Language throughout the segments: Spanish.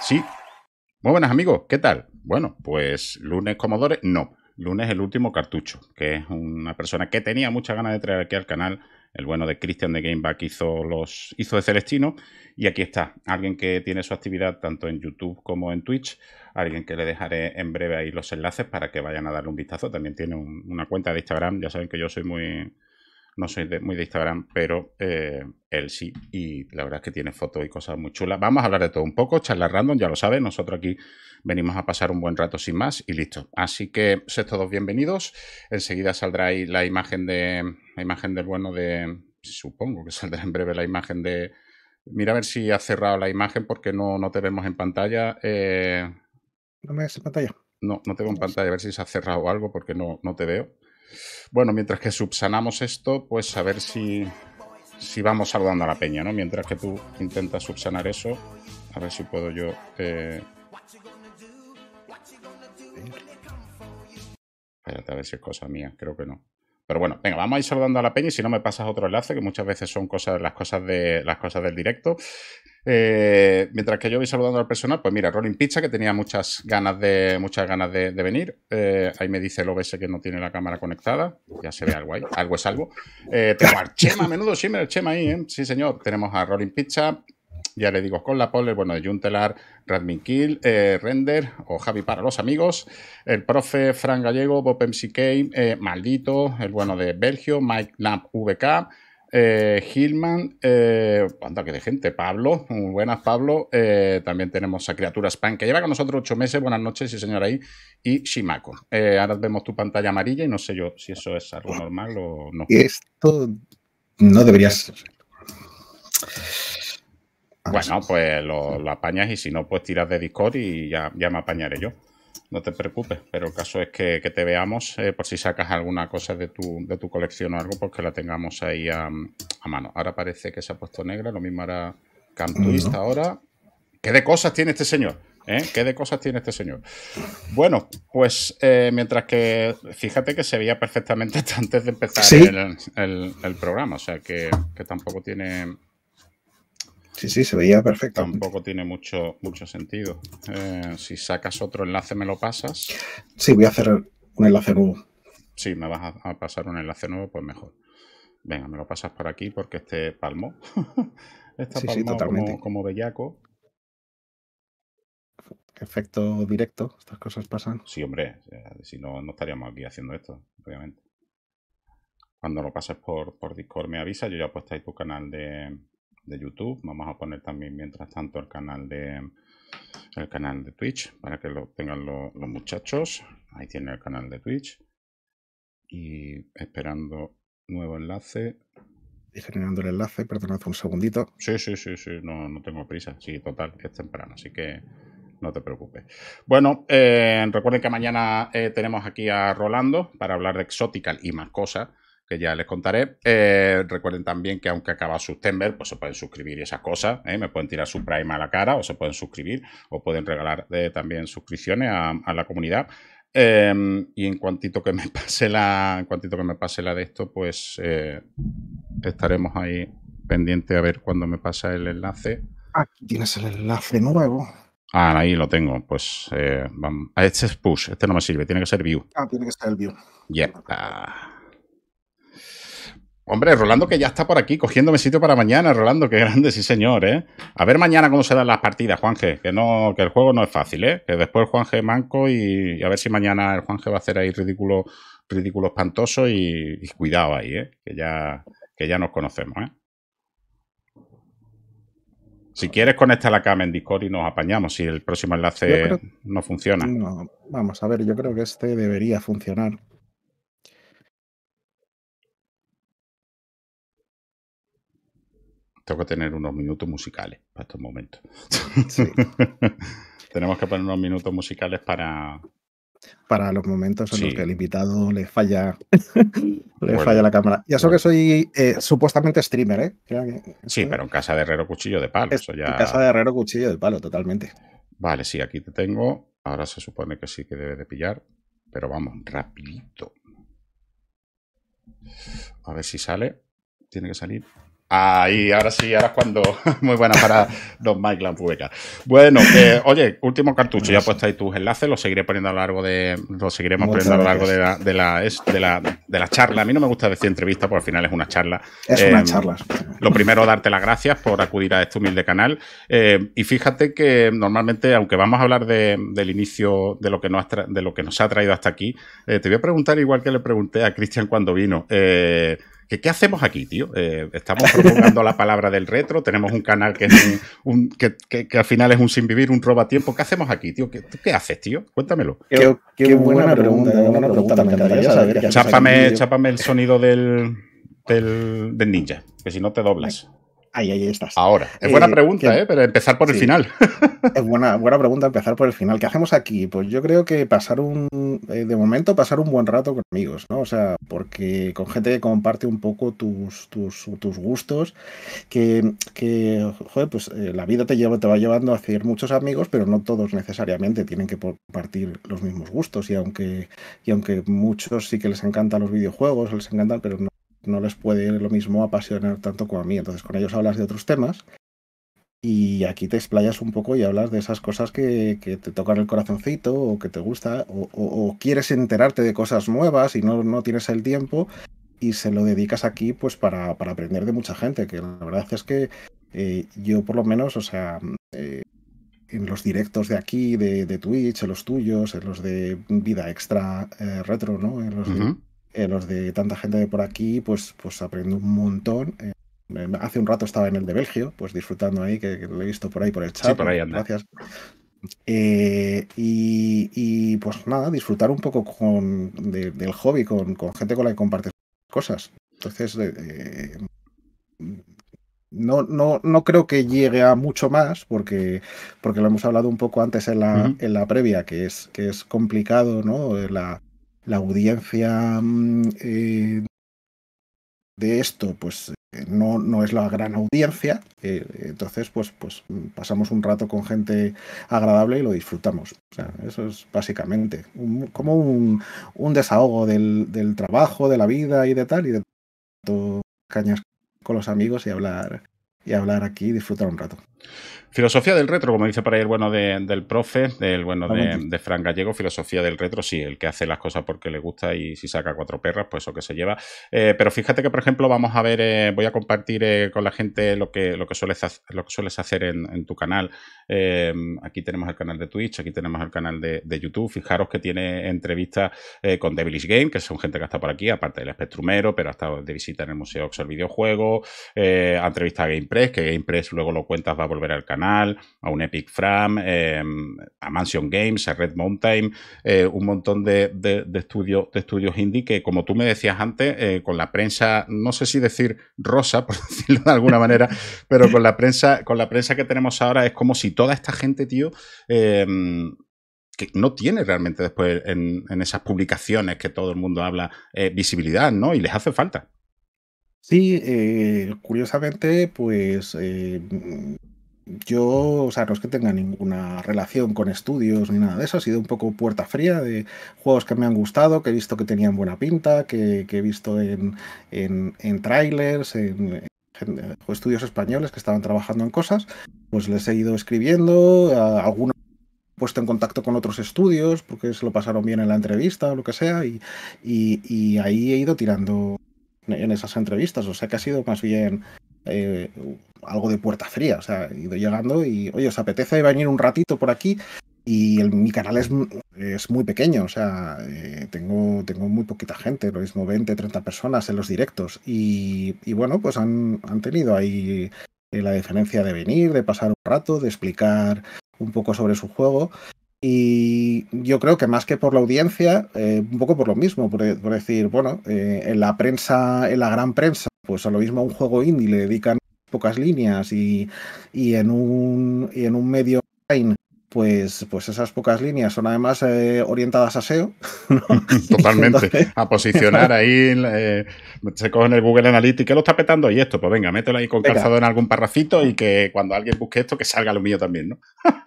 sí. Muy buenas amigos, ¿qué tal? Bueno, pues lunes Comodores, no. Lunes el último cartucho, que es una persona que tenía muchas ganas de traer aquí al canal. El bueno de Christian de Gameback hizo, los, hizo de Celestino. Y aquí está, alguien que tiene su actividad tanto en YouTube como en Twitch. Alguien que le dejaré en breve ahí los enlaces para que vayan a darle un vistazo. También tiene una cuenta de Instagram. Ya saben que yo soy muy, no soy muy de Instagram, pero eh, él sí. Y la verdad es que tiene fotos y cosas muy chulas. Vamos a hablar de todo un poco, charla random, ya lo sabes. Nosotros aquí venimos a pasar un buen rato sin más y listo. Así que sed todos bienvenidos. Enseguida saldrá ahí la imagen de. La imagen del bueno de. Supongo que saldrá en breve la imagen de. Mira a ver si ha cerrado la imagen porque no, no te vemos en pantalla. Eh. No me ves en pantalla. No, no te veo en pantalla. A ver si se ha cerrado algo porque no, no te veo. Bueno, mientras que subsanamos esto, pues a ver si, vamos saludando a la peña, ¿no? Mientras que tú intentas subsanar eso, a ver si puedo yo... Eh... a ver si es cosa mía, creo que no. Pero bueno, venga, vamos a ir saludando a la peña y si no me pasas otro enlace, que muchas veces son cosas, las cosas de las cosas del directo. Eh, mientras que yo voy saludando al personal, pues mira, Rolling Pizza, que tenía muchas ganas de, muchas ganas de, venir. Eh, ahí me dice el OBS que no tiene la cámara conectada. Ya se ve algo ahí, algo es algo. Eh, al Chema, menudo si el Chema ahí, ¿eh? Sí, señor. Tenemos a Rolling Pizza, ya le digo, con la pole, bueno, de Juntelar, Radmin Kill, Render o Javi para los amigos, el profe Fran Gallego, Bob MCK, Maldito, el bueno de Belgio, Mike Lamp VK, eh, Hillman, eh, que de gente, Pablo, muy buenas, Pablo. Eh, también tenemos a Criaturas Pan que lleva con nosotros ocho meses, buenas noches, sí señor, ahí, y Shimako. Eh, ahora vemos tu pantalla amarilla y no sé yo si eso es algo normal o no. Esto no debería ser. Bueno, pues lo, apañas y si no, pues tiras de Discord y ya me apañaré yo no te preocupes, pero el caso es que, te veamos eh, por si sacas alguna cosa de tu, colección o algo, porque pues la tengamos ahí a, mano. Ahora parece que se ha puesto negra, lo mismo hará Cantuista ahora. ¿Qué de cosas tiene este señor? ¿Eh? ¿Qué de cosas tiene este señor? Bueno, pues eh, mientras que fíjate que se veía perfectamente antes de empezar el, programa, o sea que, que tampoco tiene, Sí, sí, se veía perfecto. Tampoco tiene mucho, mucho sentido. Eh, si sacas otro enlace, me lo pasas. Sí, voy a hacer un enlace nuevo. Sí, me vas a, pasar un enlace nuevo, pues mejor. Venga, me lo pasas por aquí porque este palmo. Está totalmente. Como, como bellaco. Efecto directo, estas cosas pasan. Sí, hombre, eh, si no, no estaríamos aquí haciendo esto, obviamente. Cuando lo pases por, por Discord me avisa, yo ya he puesto ahí tu canal de, de YouTube. Vamos a poner también mientras tanto el canal de el canal de Twitch para que lo tengan los muchachos. Ahí tiene el canal de Twitch. Y esperando nuevo enlace. Y generando el enlace, perdonad un segundito. Sí, sí, sí, sí, no, no tengo prisa. Sí, total, es temprano, así que no te preocupes. Bueno, eh, recuerden que mañana eh, tenemos aquí a Rolando para hablar de exótica y más cosas que ya les contaré. Eh, recuerden también que aunque acaba su September, pues se pueden suscribir y esas cosas. ¿eh? Me pueden tirar su Prime a la cara o se pueden suscribir o pueden regalar eh, también suscripciones a, la comunidad. Em, y en cuantito que me pase la, en cuantito que me pase la de esto, pues estaremos ahí pendientes a ver cuándo me pasa el enlace. Aquí tienes el enlace nuevo. Ah, ahí lo tengo. Pues vamos. Ah, este es push, este no me sirve, tiene que ser view. Ah, tiene que ser el view. Yeah. Hombre, Rolando que ya está por aquí cogiéndome sitio para mañana, Rolando, qué grande, sí señor, ¿eh? A ver mañana cómo se dan las partidas, Juanje, que no, que el juego no es fácil, ¿eh? Que después Juanje manco y, a ver si mañana el Juanje va a hacer ahí ridículo, ridículo espantoso y, cuidado ahí, ¿eh? Que ya, que ya nos conocemos, ¿eh? Si quieres, conecta la cama en Discord y nos apañamos si el próximo enlace no funciona. vamos a ver, yo creo que este debería funcionar. tengo que tener unos minutos musicales para estos momentos. Tenemos que poner unos minutos musicales para... Para los momentos en los que el invitado le falla, le falla la cámara. Y eso que soy eh, supuestamente streamer, ¿eh? sí, pero en casa de Herrero Cuchillo de Palo. En casa de Herrero Cuchillo de Palo, totalmente. Vale, sí, aquí te tengo. Ahora se supone que sí que debe de pillar. Pero vamos, rapidito. A ver si sale. Tiene que salir. Ahí, ahora sí, ahora es cuando. Muy buena para Don Mike Lampueca. Bueno, oye, último cartucho. Ya he puesto ahí tus enlaces, lo seguiré poniendo a lo largo de. Lo seguiremos poniendo a lo largo de la, de, la, charla. A mí no me gusta decir entrevista, porque al final es una charla. Es una eh, charla. Lo primero, darte las gracias por acudir a este humilde canal. Eh, y fíjate que normalmente, aunque vamos a hablar del inicio de lo, que nos de lo que nos ha traído hasta aquí, eh, te voy a preguntar igual que le pregunté a Cristian cuando vino. ¿Qué, hacemos aquí, tío? estamos provocando la palabra del retro, tenemos un canal que, es un, que, al final es un sin vivir, un roba tiempo. ¿Qué hacemos aquí, tío? ¿Qué, qué haces, tío? Cuéntamelo. Qué, buena, pregunta, Chápame, el sonido del, del ninja, que si no te doblas. Ahí, ahí estás. Ahora, es buena eh, pregunta, eh, pero empezar por el final. es buena, buena pregunta empezar por el final. ¿Qué hacemos aquí? Pues yo creo que pasar un, eh, de momento, pasar un buen rato con amigos, ¿no? O sea, porque con gente que comparte un poco tus, tus, gustos, que, que joder, pues eh, la vida te, lleva, te va llevando a hacer muchos amigos, pero no todos necesariamente tienen que compartir los mismos gustos. Y aunque, y aunque muchos sí que les encantan los videojuegos, les encantan, pero no no les puede lo mismo apasionar tanto como a mí. Entonces con ellos hablas de otros temas y aquí te explayas un poco y hablas de esas cosas que, te tocan el corazoncito o que te gusta o, quieres enterarte de cosas nuevas y no, tienes el tiempo y se lo dedicas aquí pues para, aprender de mucha gente, que la verdad es que eh, yo por lo menos, o sea, eh, en los directos de aquí, de, Twitch, en los tuyos, en los de Vida Extra eh, Retro, ¿no? En los eh, los de tanta gente de por aquí, pues, pues aprendo un montón. Eh, hace un rato estaba en el de Belgio, pues disfrutando ahí, que, lo he visto por ahí por el chat. Sí, por ahí anda. Gracias. Eh, y, pues nada, disfrutar un poco con, del hobby, con, gente con la que compartes cosas. Entonces, no, no, no creo que llegue a mucho más, porque, porque lo hemos hablado un poco antes en la, en la previa, que es, que es complicado, ¿no? La, la audiencia mm, eh, de esto, pues eh, no, no, es la gran audiencia, eh, entonces pues, pues pasamos un rato con gente agradable y lo disfrutamos. O sea, eso es básicamente como un, un desahogo del, trabajo, de la vida y de tal, y de cañas con los amigos y hablar, y hablar aquí y disfrutar un rato. Filosofía del retro, como dice para el bueno del profe, el bueno de, Fran Gallego, filosofía del retro, sí, el que hace las cosas porque le gusta y si saca cuatro perras, pues eso que se lleva. Eh, pero fíjate que, por ejemplo, vamos a ver, eh, voy a compartir eh, con la gente lo que, lo que, sueles, lo que sueles hacer en, tu canal. Em, aquí tenemos el canal de Twitch, aquí tenemos el canal de, YouTube. Fijaros que tiene entrevistas con Devilish Game, que son gente que está por aquí, aparte del espectrumero pero ha estado de visita en el Museo Oxford Videojuego. entrevista a GamePress, que GamePress luego lo cuentas, va a volver al canal, a un Epic Fram, em, a Mansion Games, a Red Mountain, eh, un montón de, estudios, de estudios indie que, como tú me decías antes, eh, con la prensa, no sé si decir rosa, por decirlo de alguna manera, pero con la prensa, con la prensa que tenemos ahora es como si toda esta gente, tío, em, que no tiene realmente después en, esas publicaciones que todo el mundo habla eh, visibilidad, ¿no? Y les hace falta. Sí, curiosamente, pues em, yo, o sea, no es que tenga ninguna relación con estudios ni nada de eso, ha sido un poco puerta fría de juegos que me han gustado, que he visto que tenían buena pinta, que, he visto en, en, en trailers, en, estudios españoles que estaban trabajando en cosas, pues les he ido escribiendo, a, algunos puesto en contacto con otros estudios porque se lo pasaron bien en la entrevista o lo que sea y, y, y ahí he ido tirando en esas entrevistas, o sea que ha sido más bien eh, algo de puerta fría. O sea, he ido llegando y, oye, os apetece venir un ratito por aquí. Y mi canal es, es, muy pequeño, o sea, eh, tengo, tengo muy poquita gente, lo mismo 20, 30 personas en los directos. Y, bueno, pues han, han tenido ahí eh, la diferencia de venir, de pasar un rato, de explicar un poco sobre su juego. Y yo creo que más que por la audiencia, eh, un poco por lo mismo, por, decir, bueno, eh, en la prensa, en la gran prensa, pues a lo mismo a un juego indie le dedican pocas líneas y, y en, un, y en un medio online pues, pues esas pocas líneas son además eh, orientadas a SEO. Totalmente, a posicionar ahí, eh, se cogen el Google Analytics, ¿qué lo está petando? Y esto, pues venga, mételo ahí con calzado en algún parracito y que cuando alguien busque esto, que salga lo mío también, ¿no?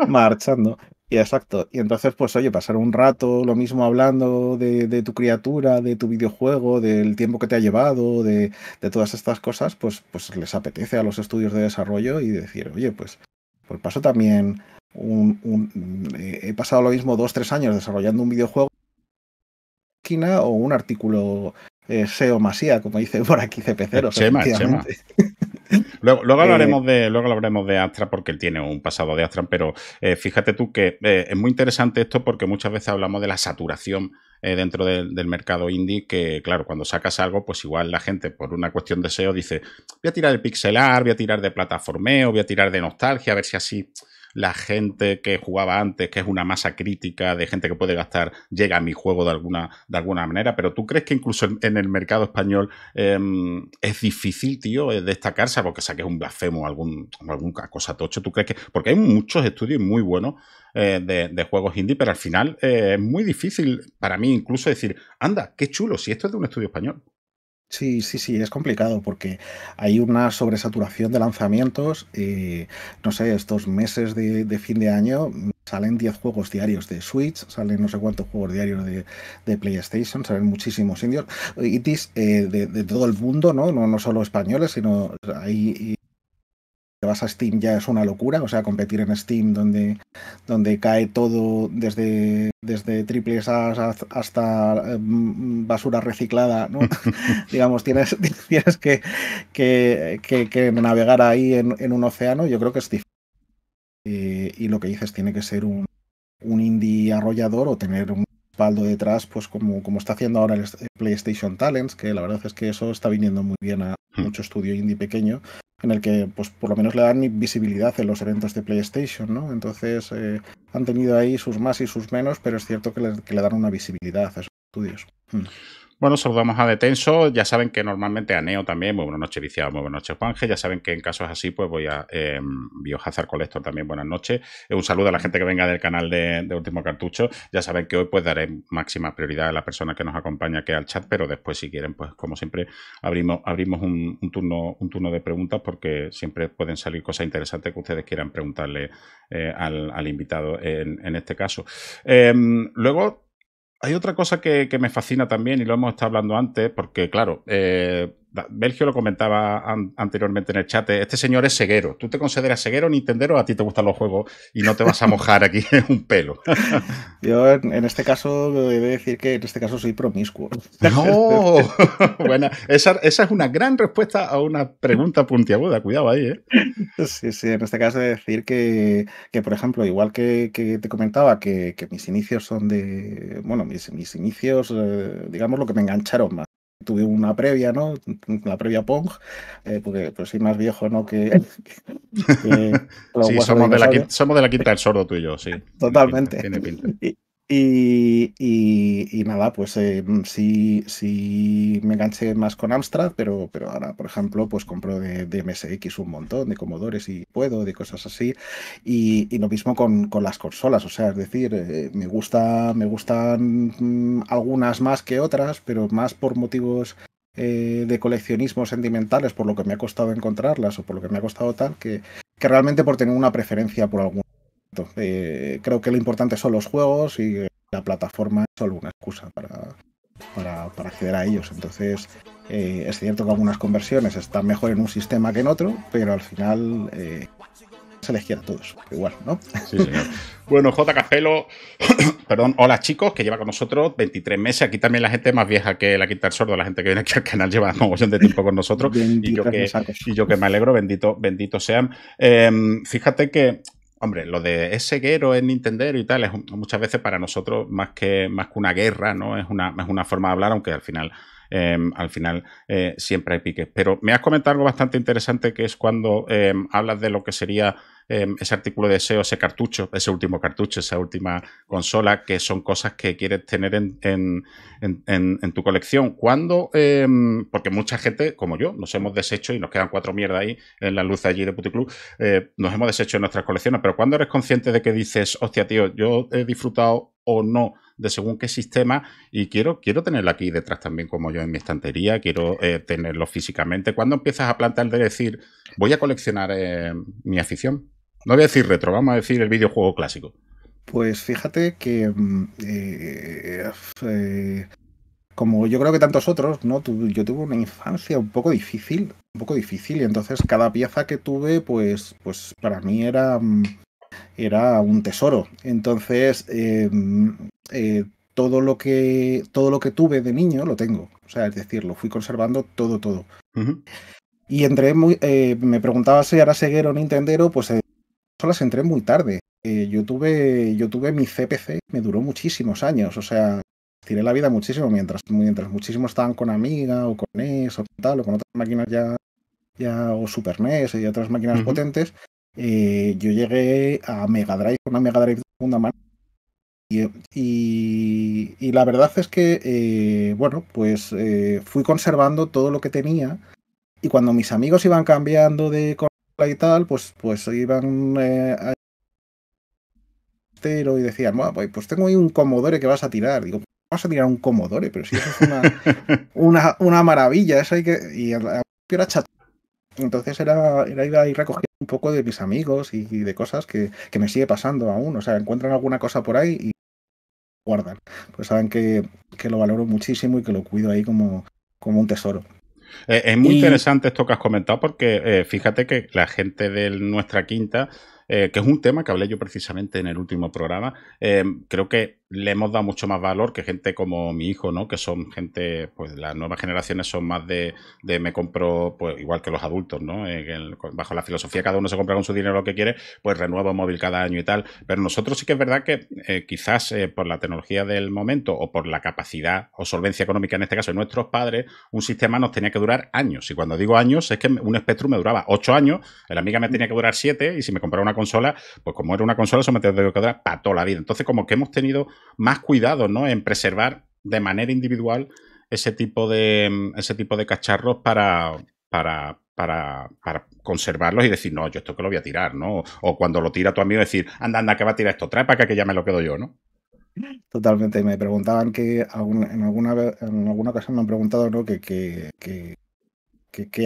Marchando. Y exacto. Y entonces, pues oye, pasar un rato lo mismo hablando de, tu criatura, de tu videojuego, del tiempo que te ha llevado, de, todas estas cosas, pues, pues les apetece a los estudios de desarrollo y decir, oye, pues, por paso también eh, he pasado lo mismo dos, tres años desarrollando un videojuego o un artículo eh, SEO masía, como dice por aquí cp eh, Luego, hablaremos de, luego hablaremos de Astra porque él tiene un pasado de Astra, pero fíjate tú que es muy interesante esto porque muchas veces hablamos de la saturación dentro del mercado indie, que claro, cuando sacas algo, pues igual la gente por una cuestión de SEO dice, voy a tirar de pixelar, voy a tirar de plataformeo, voy a tirar de nostalgia, a ver si así la gente que jugaba antes, que es una masa crítica de gente que puede gastar, llega a mi juego de alguna, de alguna manera, pero tú crees que incluso en, el mercado español em, es difícil, tío, eh, destacarse, porque saques un blasfemo o algún, alguna cosa tocho, tú crees porque hay muchos estudios muy buenos eh, de, juegos indie, pero al final eh, es muy difícil para mí incluso decir, anda, qué chulo, si esto es de un estudio español. Sí, sí, sí, es complicado porque hay una sobresaturación de lanzamientos. no sé, estos meses de, fin de año mm, salen 10 juegos diarios de Switch, salen no sé cuántos juegos diarios de, de PlayStation, salen muchísimos indios, itis eh, de, todo el mundo, ¿no? ¿no? No solo españoles, sino hay te vas a Steam ya es una locura, o sea, competir en Steam donde, donde cae todo desde, desde triples A hasta mm, basura reciclada, Digamos, tienes, que, que, navegar ahí en, un océano, yo creo que es difícil. y lo que dices tiene que ser un, indie arrollador o tener un respaldo detrás, pues como, como está haciendo ahora el PlayStation Talents, que la verdad es que eso está viniendo muy bien a hmm. mucho estudio indie pequeño en el que pues por lo menos le dan visibilidad en los eventos de PlayStation, ¿no? Entonces eh, han tenido ahí sus más y sus menos, pero es cierto que le, dan una visibilidad a esos estudios. Mm. Bueno, saludamos a Detenso, ya saben que normalmente a Neo también, muy buenas noches Viciado, muy buenas noches Juanje, ya saben que en casos así pues voy a Biojazar em, Biohazard también, buenas noches. Eh, un saludo a la gente que venga del canal de, Último Cartucho, ya saben que hoy pues daré máxima prioridad a la persona que nos acompaña que al chat, pero después si quieren pues como siempre abrimos, un, turno, un turno de preguntas porque siempre pueden salir cosas interesantes que ustedes quieran preguntarle eh, al, invitado en, en este caso. Em, luego hay otra cosa que, que, me fascina también, y lo hemos estado hablando antes, porque claro, eh, Belgio lo comentaba anteriormente en el chat, este señor es ceguero. ¿Tú te consideras ceguero, nintendero, o a ti te gustan los juegos y no te vas a mojar aquí en un pelo? Yo en, este caso debe decir que en este caso soy promiscuo. ¡No! bueno, esa, es una gran respuesta a una pregunta puntiaguda, cuidado ahí, ¿eh? Sí, sí, en este caso de decir que, por ejemplo, igual que, te comentaba que, mis inicios son de, bueno, mis, inicios, eh, digamos, lo que me engancharon más tuve una previa, ¿no? La previa Pong, eh, porque pues soy más viejo, ¿no? Que, sí, somos de, la quinta, del sordo tú y yo, sí. Totalmente. Y, nada, pues eh, mm, sí, me enganché más con Amstrad, pero, pero ahora, por ejemplo, pues compro de, MSX un montón, de comodores y puedo, de cosas así. Y, y lo mismo con, las consolas, o sea, es decir, eh, me, gusta, me gustan mm, algunas más que otras, pero más por motivos eh, de coleccionismo sentimentales, por lo que me ha costado encontrarlas o por lo que me ha costado tal, que, que realmente por tener una preferencia por algún eh, creo que lo importante son los juegos y la plataforma es solo una excusa para, acceder a ellos. Entonces, eh, es cierto que algunas conversiones están mejor en un sistema que en otro, pero al final se eh, les quiere todos igual, ¿no? Sí, señor. bueno, J. Cafelo, perdón, hola chicos, que lleva con nosotros 23 meses. Aquí también la gente más vieja que la quinta del sordo, la gente que viene aquí al canal lleva un de tiempo con nosotros. y, yo que, me alegro, bendito, bendito sean. Em, fíjate que Hombre, lo de ese seguero, en Nintendo y tal, es muchas veces para nosotros más que, más que una guerra, ¿no? Es una, una forma de hablar, aunque al final, em, al final eh, siempre hay piques. Pero me has comentado algo bastante interesante que es cuando em, hablas de lo que sería Em, ese artículo de SEO, ese cartucho, ese último cartucho, esa última consola, que son cosas que quieres tener en, tu colección. Cuando, em, porque mucha gente, como yo, nos hemos deshecho y nos quedan cuatro mierdas ahí en la luz allí de Puticlub, eh, nos hemos deshecho en nuestras colecciones, pero cuando eres consciente de que dices, hostia, tío, yo he disfrutado o no de según qué sistema y quiero, quiero tenerlo aquí detrás también como yo en mi estantería, quiero eh, tenerlo físicamente. ¿Cuándo empiezas a plantar de decir, voy a coleccionar eh, mi afición? No voy a decir retro, vamos a decir el videojuego clásico. Pues fíjate que. Mm, eh, eh, eh, como yo creo que tantos otros, ¿no? yo tuve una infancia un poco difícil, un poco difícil, y entonces cada pieza que tuve, pues, pues para mí era, mm, era un tesoro. Entonces, em, todo, lo que, todo lo que tuve de niño lo tengo. O sea, es decir, lo fui conservando todo, todo. Y entré muy. me preguntaba si era seguero o Nintendero, pues las entré muy tarde. Eh, yo, tuve, yo tuve mi CPC, me duró muchísimos años, o sea, tiré la vida muchísimo mientras, mientras muchísimos estaban con Amiga o con NES o tal, o con otras máquinas ya, ya o Super NES y otras máquinas potentes. Eh, yo llegué a Mega Drive, una Mega Drive de segunda mano. Y, la verdad es que, eh, bueno, pues fui conservando todo lo que tenía. Y cuando mis amigos iban cambiando de y tal, pues, pues iban eh, a y decían, pues, pues tengo ahí un comodore que vas a tirar. Digo, vas a tirar un comodore? pero si eso es una, una, maravilla, eso hay que. Y era chato. Entonces era, era ir ahí recogiendo un poco de mis amigos y, de cosas que, me sigue pasando aún. O sea, encuentran alguna cosa por ahí y guardan. Pues saben que, que lo valoro muchísimo y que lo cuido ahí como, como un tesoro. Eh, es muy interesante esto que has comentado porque eh, fíjate que la gente de nuestra quinta, eh, que es un tema que hablé yo precisamente en el último programa, creo que le hemos dado mucho más valor que gente como mi hijo, ¿no? Que son gente, pues las nuevas generaciones son más de, me compro, pues igual que los adultos, ¿no? bajo la filosofía cada uno se compra con su dinero lo que quiere, pues renuevo un móvil cada año y tal. Pero nosotros sí que es verdad que eh, quizás eh, por la tecnología del momento o por la capacidad o solvencia económica en este caso de nuestros padres, un sistema nos tenía que durar años. Y cuando digo años es que un Spectrum me duraba ocho años, el amiga me tenía que durar siete y si me compraba una consola, pues como era una consola, eso me tenía que durar para toda la vida. Entonces como que hemos tenido más cuidado en preservar de manera individual ese tipo de, mm, ese tipo de cacharros para, para, para, conservarlos y decir, no, yo esto que lo voy a tirar, ¿no? O cuando lo tira tu amigo decir, anda, anda, que va a tirar esto, trae para que ya me lo quedo yo, ¿no? Totalmente, me preguntaban que en, alguna, en alguna ocasión me han preguntado ¿no? que, que,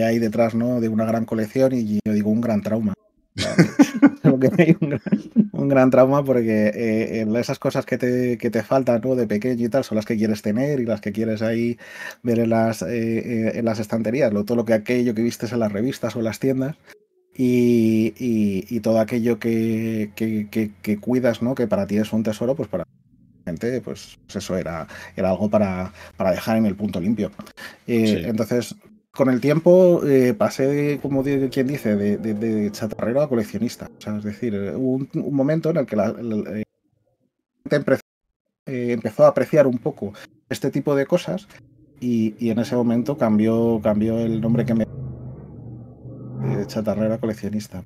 hay detrás de una gran colección y yo digo un gran trauma. un gran, trauma porque eh, esas cosas que te, faltan ¿no? de pequeño y tal son las que quieres tener y las que quieres ahí ver en las, eh, eh, en las estanterías, todo lo que aquello que vistes en las revistas o en las tiendas. Y, todo aquello que, que, cuidas, ¿no? Que para ti es un tesoro, pues para gente, pues, pues eso era, era algo para, dejar en el punto limpio. Entonces, con el tiempo eh, pasé, como quien dice, de, chatarrero a coleccionista. O sea, es decir, hubo un, momento en el que la, gente eh, empezó, a apreciar un poco este tipo de cosas y, en ese momento cambió, cambió el nombre que me... De chatarrero a coleccionista.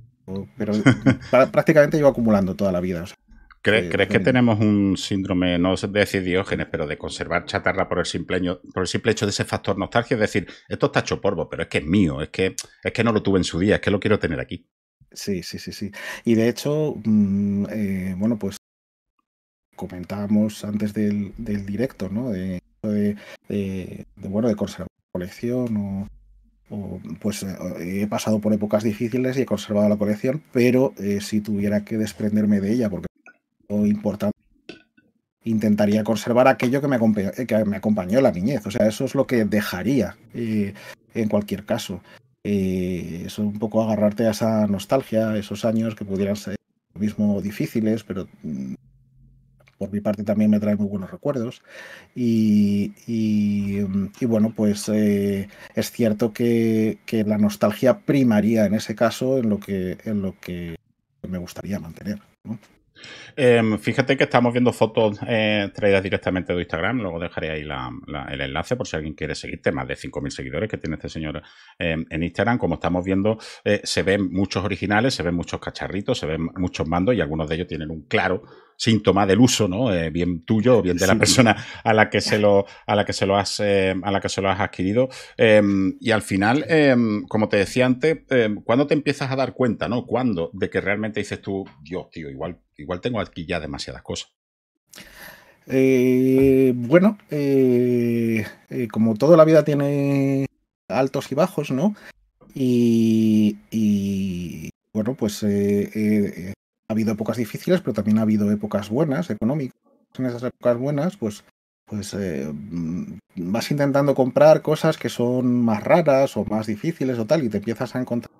Pero, prácticamente iba acumulando toda la vida. sea, ¿Crees, que mm. tenemos un síndrome, no de decir diógenes, pero de conservar chatarra por el, simple, por el simple hecho de ese factor nostalgia? Es decir, esto está hecho polvo, pero es que es mío, es que, es que no lo tuve en su día, es que lo quiero tener aquí. Sí, sí, sí, sí. Y de hecho, mm, eh, bueno, pues comentábamos antes del, del directo, ¿no? De, bueno, de conservar la colección pues eh, he pasado por épocas difíciles y he conservado la colección, pero eh, si tuviera que desprenderme de ella, porque importante, intentaría conservar aquello que me, eh, acompañó la niñez. O sea, eso es lo que dejaría eh, en cualquier caso. Eh, eso es un poco agarrarte a esa nostalgia, esos años que pudieran ser lo mismo difíciles, pero mm, por mi parte también me trae muy buenos recuerdos. Y, bueno, pues es cierto que, la nostalgia primaría en ese caso en lo que, en lo que me gustaría mantener. Em, fíjate que estamos viendo fotos eh, traídas directamente de Instagram. Luego dejaré ahí el enlace por si alguien quiere seguirte. Más de 5.000 seguidores que tiene este señor em, en Instagram. Como estamos viendo, eh, se ven muchos originales, se ven muchos cacharritos, se ven muchos mandos y algunos de ellos tienen un claro síntoma del uso, ¿no? Eh, bien tuyo o bien de la persona a la que se lo, a la que se lo has, eh, a la que se lo has adquirido. Em, y al final, em, como te decía antes, em, ¿cuándo te empiezas a dar cuenta, ¿no? ¿Cuándo? De que realmente dices tú, Dios, tío, igual, igual tengo aquí ya demasiadas cosas. Eh, bueno, como toda la vida tiene altos y bajos, ¿no? Y, bueno, pues ha habido épocas difíciles, pero también ha habido épocas buenas, económicas. En esas épocas buenas, pues, pues eh, mm, vas intentando comprar cosas que son más raras o más difíciles o tal, y te empiezas a encontrar.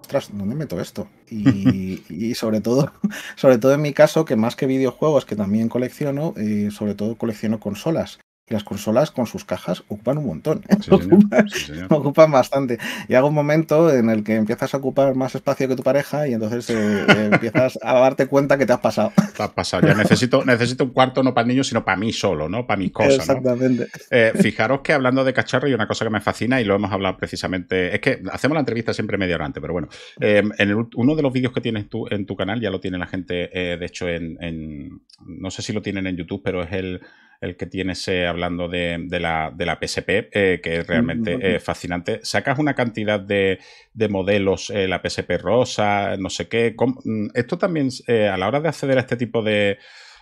Ostras, ¿dónde meto esto? Y, sobre todo, sobre todo en mi caso, que más que videojuegos, que también colecciono, eh, sobre todo colecciono consolas las consolas con sus cajas ocupan un montón. ocupan, bastante. Y hago un momento en el que empiezas a ocupar más espacio que tu pareja y entonces eh, empiezas a darte cuenta que te has pasado. Te has pasado. Ya necesito, necesito un cuarto no para niño sino para mí solo, ¿no? Para mis cosas. Exactamente. Eh, fijaros que hablando de cacharro y una cosa que me fascina y lo hemos hablado precisamente, es que hacemos la entrevista siempre media hora antes, pero bueno, eh, en uno de los vídeos que tienes tú en tu canal, ya lo tiene la gente, de hecho, en, en, no sé si lo tienen en YouTube, pero es el el que tienes hablando de, de, la, de, la, PSP, eh, que es realmente eh, fascinante. Sacas una cantidad de, de modelos, eh, la PSP rosa, no sé qué. Mm, esto también, a la hora de acceder a este tipo de...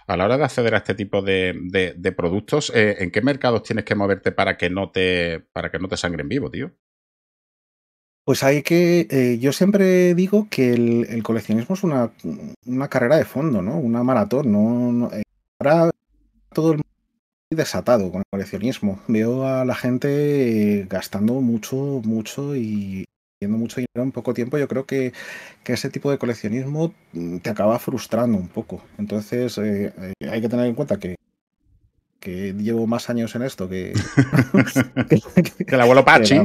A la hora de acceder a este tipo de, productos, ¿en qué mercados tienes que moverte para que no te, para que no te sangren vivo, tío? Pues hay que. yo siempre digo que el, coleccionismo es una, una, carrera de fondo, ¿no? Una maratón, ¿no? todo el desatado con el coleccionismo. Veo a la gente eh, gastando mucho, mucho y yendo mucho dinero en poco tiempo. Yo creo que, que, ese tipo de coleccionismo mm, te acaba frustrando un poco. Entonces eh, eh, hay que tener en cuenta que que llevo más años en esto que, que, el abuelo Pachi.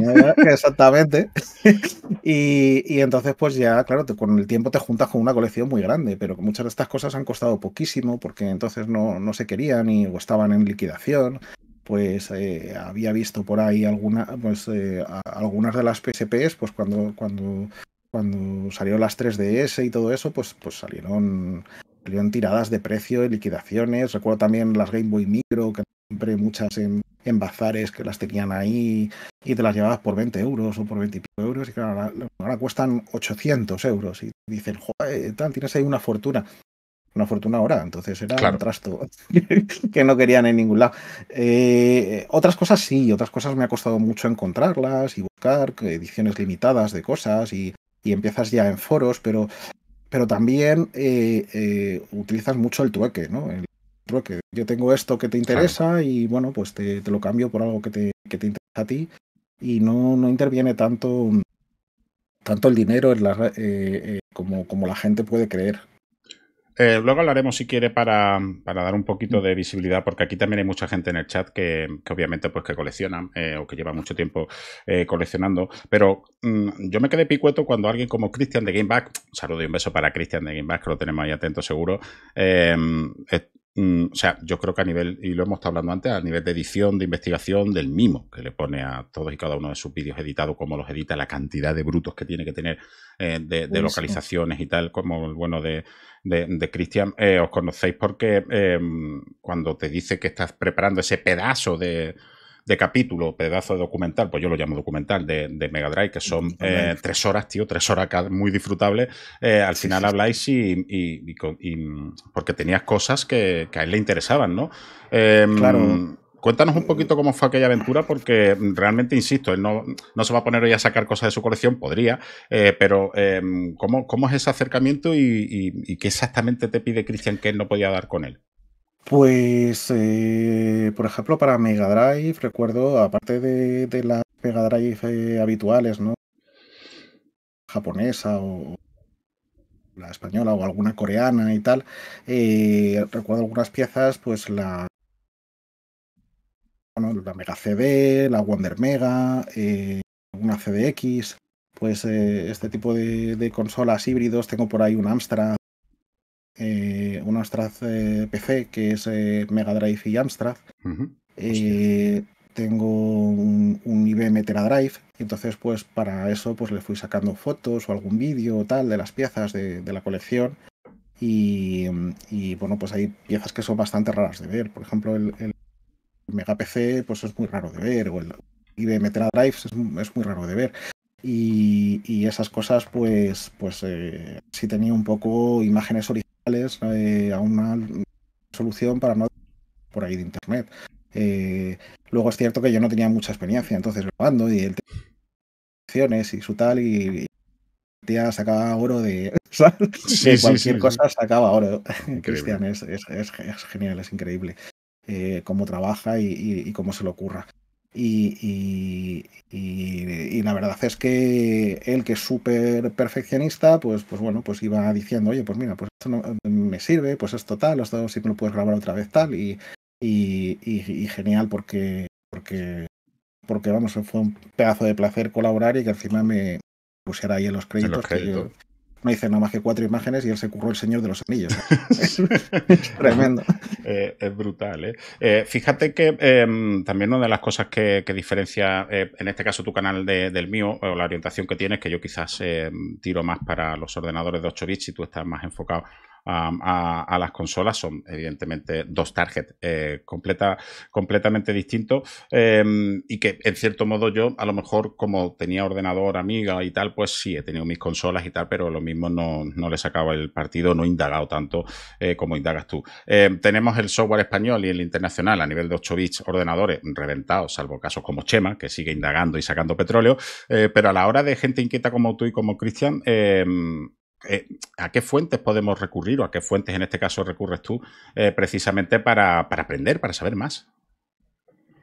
exactamente. Y, entonces, pues ya, claro, con el tiempo te juntas con una colección muy grande, pero muchas de estas cosas han costado poquísimo porque entonces no, se querían y, o estaban en liquidación. Pues eh, había visto por ahí alguna, pues, eh, algunas de las PSPs, pues cuando, cuando, cuando salió las 3DS y todo eso, pues, pues salieron salieron tiradas de precio, y liquidaciones. Recuerdo también las Game Boy Micro, que compré muchas en, bazares que las tenían ahí y te las llevabas por 20 euros o por 20 y pico euros. Y claro, ahora, cuestan 800 euros y dicen, joder, tienes ahí una fortuna una fortuna ahora, entonces era un trasto que no querían en ningún lado. Eh, otras cosas sí, otras cosas me ha costado mucho encontrarlas y buscar ediciones limitadas de cosas y, y empiezas ya en foros, pero pero también eh, eh, utilizas mucho el trueque, ¿no? El trueque. Yo tengo esto que te interesa y bueno, pues te, lo cambio por algo que te, interesa a ti y no, no interviene tanto, tanto el dinero eh, como la gente puede creer. Eh, luego hablaremos, si quiere, para, dar un poquito de visibilidad, porque aquí también hay mucha gente en el chat que, obviamente, pues que colecciona eh, o que lleva mucho tiempo eh, coleccionando. Pero mm, yo me quedé picueto cuando alguien como Christian de Gameback, un saludo y un beso para Christian de Gameback, que lo tenemos ahí atento seguro, Mm, o sea, yo creo que a nivel, y lo hemos estado hablando antes, a nivel de edición, de investigación, del mimo que le pone a todos y cada uno de sus vídeos editados, cómo los edita, la cantidad de brutos que tiene que tener eh, de, localizaciones y tal, como el bueno de, de, Cristian, eh, os conocéis porque eh, cuando te dice que estás preparando ese pedazo de, de capítulo, pedazo de documental, pues yo lo llamo documental de, Mega Drive, que son eh, tres horas, tío, tres horas muy disfrutables. Eh, al final habláis y, porque tenías cosas que, a él le interesaban, ¿no? Em, claro. Cuéntanos un poquito cómo fue aquella aventura, porque realmente, insisto, él no, se va a poner hoy a sacar cosas de su colección, podría, eh, pero em, ¿cómo, es ese acercamiento y, y, qué exactamente te pide Cristian que él no podía dar con él? Pues, eh, por ejemplo, para Mega Drive, recuerdo, aparte de, las Mega Drive eh, habituales, ¿no? Japonesa o la española o alguna coreana y tal, eh, recuerdo algunas piezas, pues la, bueno, la Mega CD, la Wonder Mega, una CDX, pues este tipo de, de, consolas híbridos, tengo por ahí un Amstrad eh, un Amstrad eh, PC que es eh, Mega Drive y Amstrad. tengo un, IBM Teradrive, entonces pues para eso pues le fui sacando fotos o algún vídeo tal de las piezas de, la colección. Y, bueno, pues hay piezas que son bastante raras de ver. Por ejemplo, el, Mega PC pues es muy raro de ver, o el IBM Teradrive es, es muy raro de ver. Y, esas cosas, pues, pues sí tenía un poco imágenes originales eh, a una solución para no por ahí de internet. Eh, luego es cierto que yo no tenía mucha experiencia, entonces grabando y el y su tal y, sacaba oro de, sí, cualquier cosa sacaba oro. Cristian es, genial, es increíble eh, cómo trabaja y, y, cómo se lo ocurra. Y, y, la verdad es que él, que es súper perfeccionista, pues, pues bueno, pues iba diciendo, oye, pues mira, pues esto no mm, me sirve, pues esto tal, esto sí me lo puedes grabar otra vez tal, y, genial porque, porque, porque vamos, fue un pedazo de placer colaborar y que encima me pusiera ahí en los créditos. En los créditos. Que yo, no dice nada más que cuatro imágenes y él se curró el Señor de los Anillos. es, tremendo. Eh, es brutal. ¿eh? Eh, fíjate que em, también una de las cosas que, diferencia, en este caso, tu canal del mío, o la orientación que tienes, que yo quizás em, tiro más para los ordenadores de 8 bits y tú estás más enfocado a, las consolas. Son evidentemente dos targets eh, completa, completamente distintos em, y que en cierto modo yo a lo mejor como tenía ordenador amiga y tal, pues sí, he tenido mis consolas y tal, pero lo mismo no, no le sacaba el partido, no he indagado tanto eh, como indagas tú. Em, tenemos el software español y el internacional a nivel de 8 bits ordenadores reventados, salvo casos como Chema, que sigue indagando y sacando petróleo, eh, pero a la hora de gente inquieta como tú y como Cristian, em, eh, ¿a qué fuentes podemos recurrir o a qué fuentes en este caso recurres tú eh, precisamente para, para, aprender, para saber más?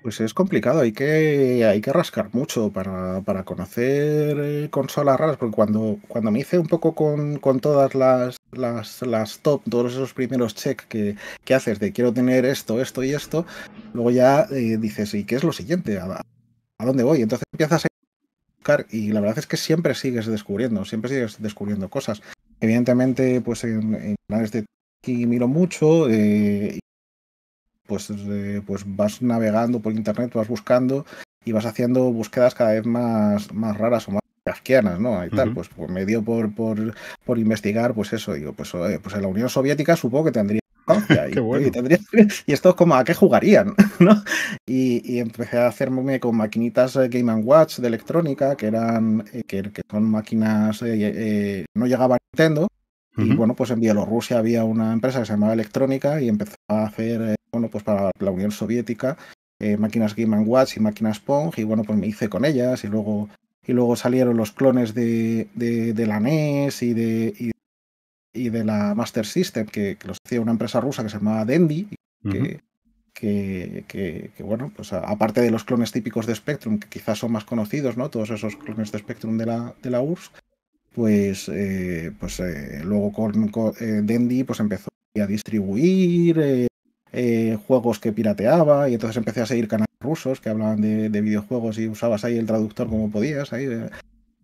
Pues es complicado, hay que, hay que rascar mucho para, para conocer eh, consolas raras, porque cuando, cuando me hice un poco con, con todas las, las, top, todos esos primeros checks que, haces de quiero tener esto, esto y esto, luego ya dices, ¿y qué es lo siguiente? ¿A dónde voy? Entonces empiezas a y la verdad es que siempre sigues descubriendo, siempre sigues descubriendo cosas. Evidentemente, pues en, canales de aquí miro mucho, eh, pues, pues vas navegando por internet, vas buscando y vas haciendo búsquedas cada vez más, más raras o más kafkianas, ¿no? Y tal, pues, pues, medio me dio por, por, por investigar, pues eso, digo, pues, pues en la Unión Soviética supongo que tendría y, esto es como a qué jugarían, ¿no? Y, y, empecé a hacerme con maquinitas eh, Game Watch de electrónica, que eran eh, que, que son máquinas, eh, no llegaba a Nintendo. Y bueno, pues en Bielorrusia había una empresa que se llamaba Electrónica y empezó a hacer, bueno, pues para la Unión Soviética, máquinas Game Watch y máquinas Pong, y bueno, pues me hice con ellas y luego y luego salieron los clones de, de, de la NES y de, y de la Master System, que, los hacía una empresa rusa que se llamaba Dendy, que, bueno, pues aparte de los clones típicos de Spectrum, que quizás son más conocidos, ¿no? Todos esos clones de Spectrum de la, de la URSS, pues, eh, pues eh, luego con, dendi eh, Dendy pues empezó a distribuir juegos que pirateaba y entonces empecé a seguir canales rusos que hablaban de, de videojuegos y usabas ahí el traductor como podías, ahí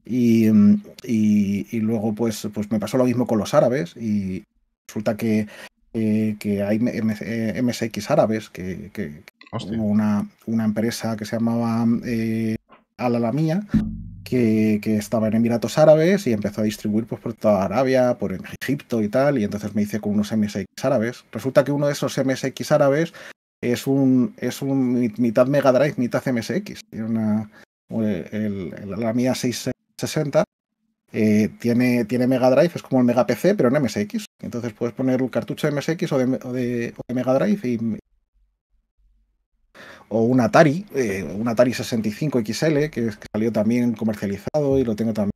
Mm, y, y, luego, pues, pues me pasó lo mismo con los árabes y resulta que, eh, que hay MSX eh, árabes, que, hubo una, una, empresa que se llamaba eh, Al Alamía que, que, estaba en Emiratos Árabes y empezó a distribuir pues, por toda Arabia, por Egipto y tal, y entonces me hice con unos MSX árabes. Resulta que uno de esos MSX árabes es un, es un mitad Mega Drive, mitad MSX. y una, el, la mía 6, 60, eh, tiene, tiene Mega Drive, es como el Mega PC, pero en MSX. Entonces puedes poner un cartucho de MSX o de, Mega Drive o un Atari, eh, un Atari 65 XL, que, salió también comercializado y lo tengo también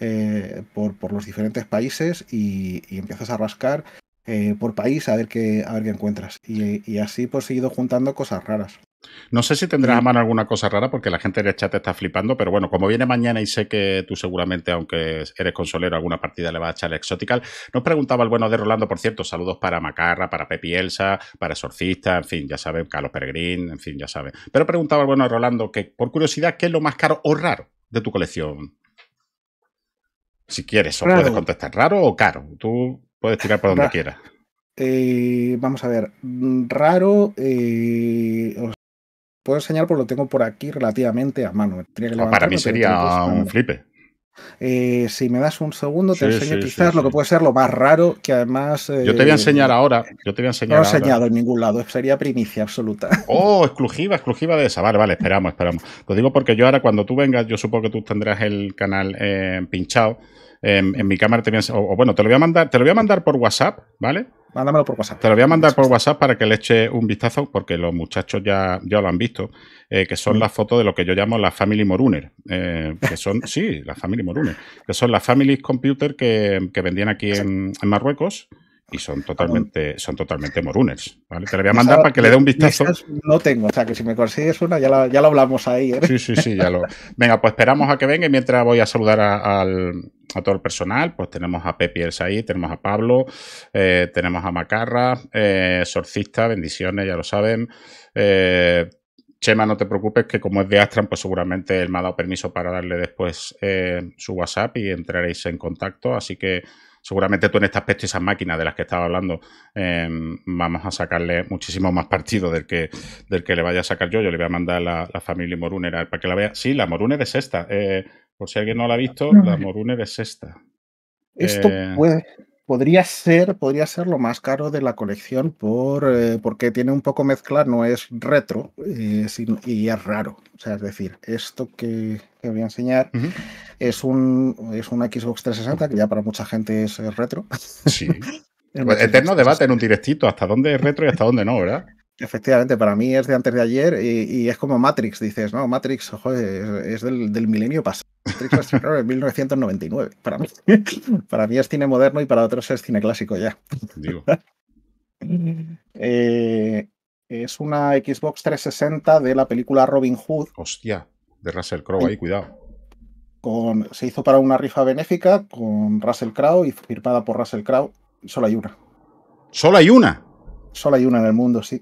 eh, por, los diferentes países y, empiezas a rascar eh, por país a ver qué, a encuentras. Y, y, así pues he ido juntando cosas raras. No sé si tendrás mm. a mano alguna cosa rara porque la gente en el chat está flipando, pero bueno, como viene mañana y sé que tú seguramente, aunque eres consolero, alguna partida le vas a echar el Nos preguntaba el bueno de Rolando, por cierto, saludos para Macarra, para Pepi Elsa, para Exorcista, en fin, ya saben, Carlos Peregrín, en fin, ya saben. Pero preguntaba el bueno de Rolando que, por curiosidad, ¿qué es lo más caro o raro de tu colección? Si quieres, o puedes contestar raro o caro. Tú puedes tirar por donde quieras. Eh, vamos a ver, raro, eh, puedo enseñar, porque lo tengo por aquí relativamente a mano. Ah, para mí sería un flipe. Eh, si me das un segundo, te enseño quizás lo que puede ser lo más raro, que además... yo te voy a eh, enseñar ahora. Yo te voy a no he enseñado en ningún lado, sería primicia absoluta. Oh, exclusiva, exclusiva de esa. Vale, vale, esperamos, esperamos. Lo digo porque yo ahora cuando tú vengas, yo supongo que tú tendrás el canal eh, pinchado. En, mi cámara te voy a, o, o, bueno, te lo voy a mandar, te lo voy a mandar por WhatsApp, ¿vale? Mándamelo por WhatsApp. Te lo voy a mandar por WhatsApp para que le eche un vistazo, porque los muchachos ya, ya lo han visto, eh, que son mm. las fotos de lo que yo llamo la Family Moruner. Eh, que son, sí, la Family Moruner. Que son las Family Computer que, vendían aquí en Marruecos y son ah, totalmente, son totalmente morunes. ¿vale? Te la voy a mandar para que le dé un vistazo. No tengo, o sea que si me consigues una ya, la, ya lo hablamos ahí. ¿eh? Sí, sí, sí, ya lo. Venga, pues esperamos a que venga y mientras voy a saludar a, al, a todo el personal, pues tenemos a Pepi ahí, tenemos a Pablo, eh, tenemos a Macarra, eh, Sorcista, bendiciones, ya lo saben. Chema, no te preocupes, que como es de Astran, pues seguramente él me ha dado permiso para darle después su WhatsApp y entraréis en contacto. Así que seguramente tú en este aspecto, esas máquinas de las que estaba hablando, eh, vamos a sacarle muchísimo más partido del que, del que le vaya a sacar yo. Yo le voy a mandar la, la familia Moruner para que la vea. Sí, la Moruner es esta. Eh, por si alguien no la ha visto, la Moruner es esta. Esto eh, puede. Podría ser, podría ser lo más caro de la colección por, eh, porque tiene un poco mezcla, no es retro eh, y es raro. O sea, es decir, esto que, voy a enseñar es, un, es un Xbox 360, que ya para mucha gente es eh, retro. Sí. Eterno debate pues en un directito, hasta dónde es retro y hasta dónde no, ¿verdad? Efectivamente, para mí es de antes de ayer y, es como Matrix, dices, ¿no? Matrix, joder, es, del, del, milenio pasado. Matrix es en 1999, para mí. Para mí es cine moderno y para otros es cine clásico ya. Digo. Eh, es una Xbox 360 de la película Robin Hood. Hostia, de Russell Crowe ahí, cuidado. Con, se hizo para una rifa benéfica con Russell Crowe y firmada por Russell Crowe. Solo hay una. ¿Solo hay una? Solo hay una en el mundo, sí.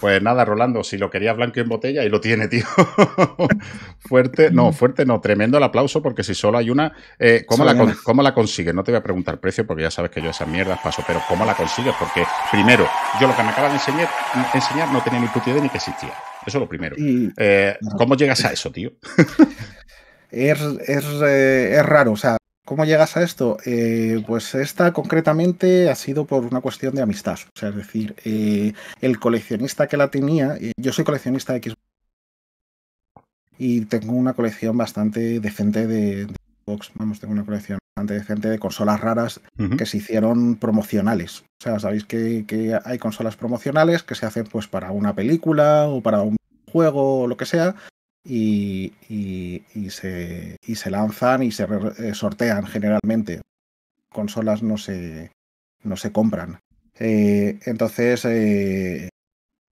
Pues nada, Rolando, si lo querías blanco en botella, y lo tiene, tío. fuerte, no, fuerte no. Tremendo el aplauso, porque si solo hay una, eh, ¿cómo, la, la, consigues? No te voy a preguntar precio, porque ya sabes que yo esas mierdas paso, pero ¿cómo la consigues? Porque, primero, yo lo que me acabas de enseñar, enseñar no tenía ni puta idea ni que existía. Eso es lo primero. Eh, ¿Cómo llegas a eso, tío? es, eh, es raro, o sea, ¿Cómo llegas a esto? Eh, pues esta concretamente ha sido por una cuestión de amistad. O sea, es decir, eh, el coleccionista que la tenía, eh, yo soy coleccionista de Xbox y tengo una colección bastante decente de, Xbox. Vamos, tengo una colección bastante decente de consolas raras que se hicieron promocionales. O sea, sabéis que, que, hay consolas promocionales que se hacen pues para una película o para un juego o lo que sea y, se, lanzan y se eh, sortean generalmente. Consolas no se, no se compran. Eh, entonces, eh,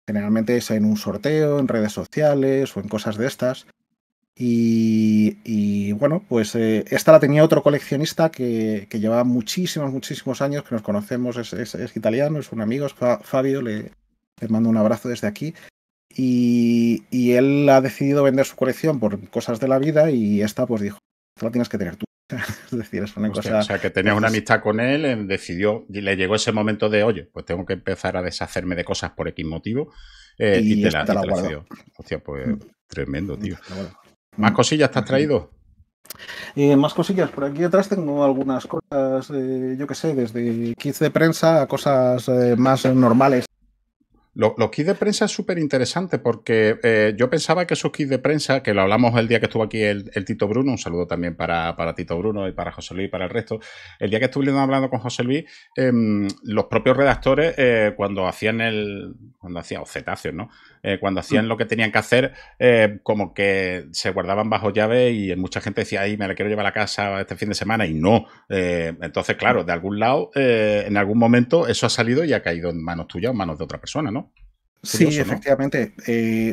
generalmente es en un sorteo, en redes sociales o en cosas de estas. Y, bueno, pues esta la tenía otro coleccionista que, que, muchísimos, muchísimos años que nos conocemos, es, es, italiano, es un amigo, es Fabio, le, le mando un abrazo desde aquí. Y, él ha decidido vender su colección por cosas de la vida y esta pues dijo, la tienes que tener tú. es decir, es una cosa... O sea, que tenía una amistad con él, decidió, y le llegó ese momento de, oye, pues tengo que empezar a deshacerme de cosas por X motivo. Eh, y, te la, te pues mm. tremendo, mm, tío. ¿Más mm. cosillas te has traído? Eh, más cosillas, por aquí atrás tengo algunas cosas, eh, yo que sé, desde kits de prensa a cosas más normales los kits de prensa es súper interesante porque eh, yo pensaba que esos kits de prensa, que lo hablamos el día que estuvo aquí el, Tito Bruno, un saludo también para, Tito Bruno y para José Luis y para el resto, el día que estuve hablando con José Luis, em, los propios redactores, eh, cuando hacían el, cuando hacían, o cetáceos, ¿no? Eh, cuando hacían lo que tenían que hacer, eh, como que se guardaban bajo llave y mucha gente decía, ay, me la quiero llevar a la casa este fin de semana y no. Eh, entonces, claro, de algún lado, en algún momento, eso ha salido y ha caído en manos tuyas o en manos de otra persona, ¿no? sí, efectivamente.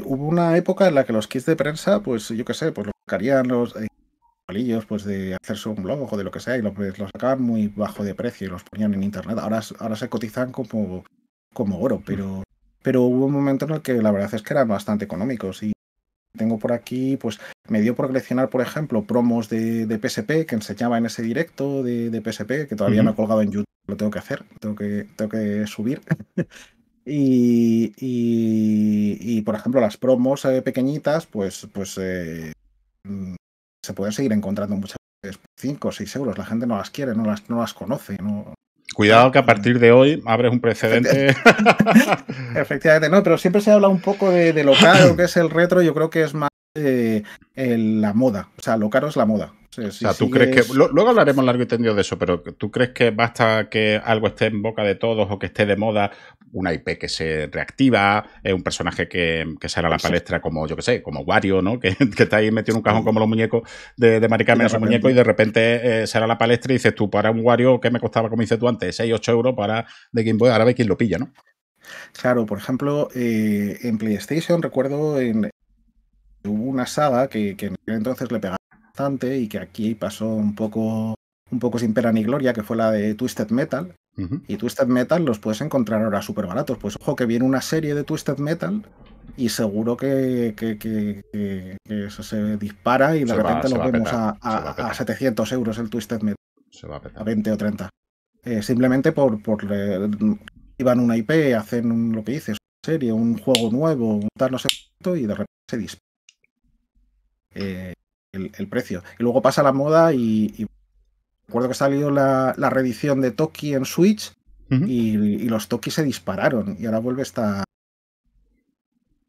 hubo una época en la que los kits de prensa, pues yo qué sé, pues los carían los palillos pues de hacerse un blog o de lo que sea y los, los sacaban muy bajo de precio y los ponían en internet. Ahora, ahora se cotizan como, como oro, pero pero hubo un momento en el que la verdad es que eran bastante económicos y tengo por aquí, pues me dio por coleccionar, por ejemplo, promos de, de PSP que enseñaba en ese directo de, de PSP, que todavía no ha colgado en YouTube, lo tengo que hacer, tengo que, tengo que subir. y, y, por ejemplo, las promos eh, pequeñitas, pues, pues eh, mm, se pueden seguir encontrando muchas veces, 5 o 6 euros, la gente no las quiere, no las, no las conoce, no, Cuidado que a partir de hoy abres un precedente. Efectivamente, no, pero siempre se habla un poco de, lo caro que es el retro, yo creo que es más eh, la moda, o sea, lo caro es la moda o sea, tú crees que. luego hablaremos largo y tendido de eso, pero ¿tú crees que basta que algo esté en boca de todos o que esté de moda? Una IP que se reactiva, eh, un personaje que, que sale a la pues palestra como, yo que sé, como Wario, ¿no? Que, está ahí metido en un cajón como los muñecos de, de menos su muñeco y de repente eh, sale a la palestra y dices tú, para pues un Wario, ¿qué me costaba, como dices tú antes? 6, 8 euros para pues de Game Boy, ahora ve quién lo pilla, ¿no? Claro, por ejemplo, eh, en PlayStation recuerdo en, hubo una saga que, que entonces le pegaba y que aquí pasó un poco, un poco sin pera ni gloria, que fue la de Twisted Metal. Y Twisted Metal los puedes encontrar ahora súper baratos. Pues ojo que viene una serie de Twisted Metal y seguro que, que, que, eso se dispara y de repente lo vemos a, 700 euros el Twisted Metal. a, 20 o 30. Eh, simplemente por, por eh, iban una IP, hacen lo que dices, una serie, un juego nuevo, un tal, no sé, y de repente se dispara. Eh, el, precio. Y luego pasa la moda y, recuerdo que salió la, la reedición de Toki en Switch y, los Toki se dispararon y ahora vuelve esta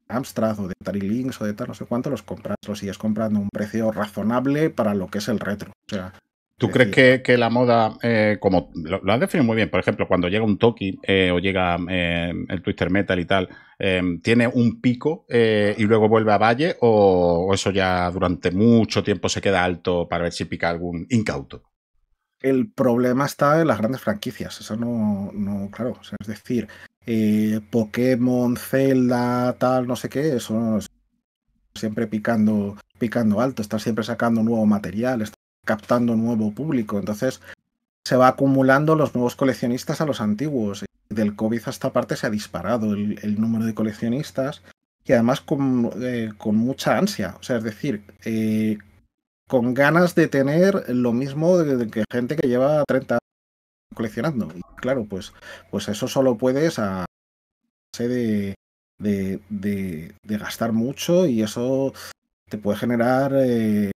Amstrad o de Atari Links o de tal no sé cuánto, los compras, los sigues comprando un precio razonable para lo que es el retro. O sea, ¿Tú crees que, la moda, eh, como lo, has definido muy bien, por ejemplo, cuando llega un Toki eh, o llega eh, el Twister Metal y tal, em, tiene un pico y luego vuelve a valle o, eso ya durante mucho tiempo se queda alto para ver si pica algún incauto? El problema está en las grandes franquicias, eso no, no claro, es decir, Pokémon, Zelda, tal, no sé qué, eso siempre picando, picando alto, están siempre sacando nuevo material, captando un nuevo público. Entonces se va acumulando los nuevos coleccionistas a los antiguos. del COVID a esta parte se ha disparado el, número de coleccionistas y además con, eh, con, mucha ansia. O sea, es decir, eh, con ganas de tener lo mismo de, que gente que lleva 30 años coleccionando. Y claro, pues, pues eso solo puedes a de, de, gastar mucho y eso te puede generar eh,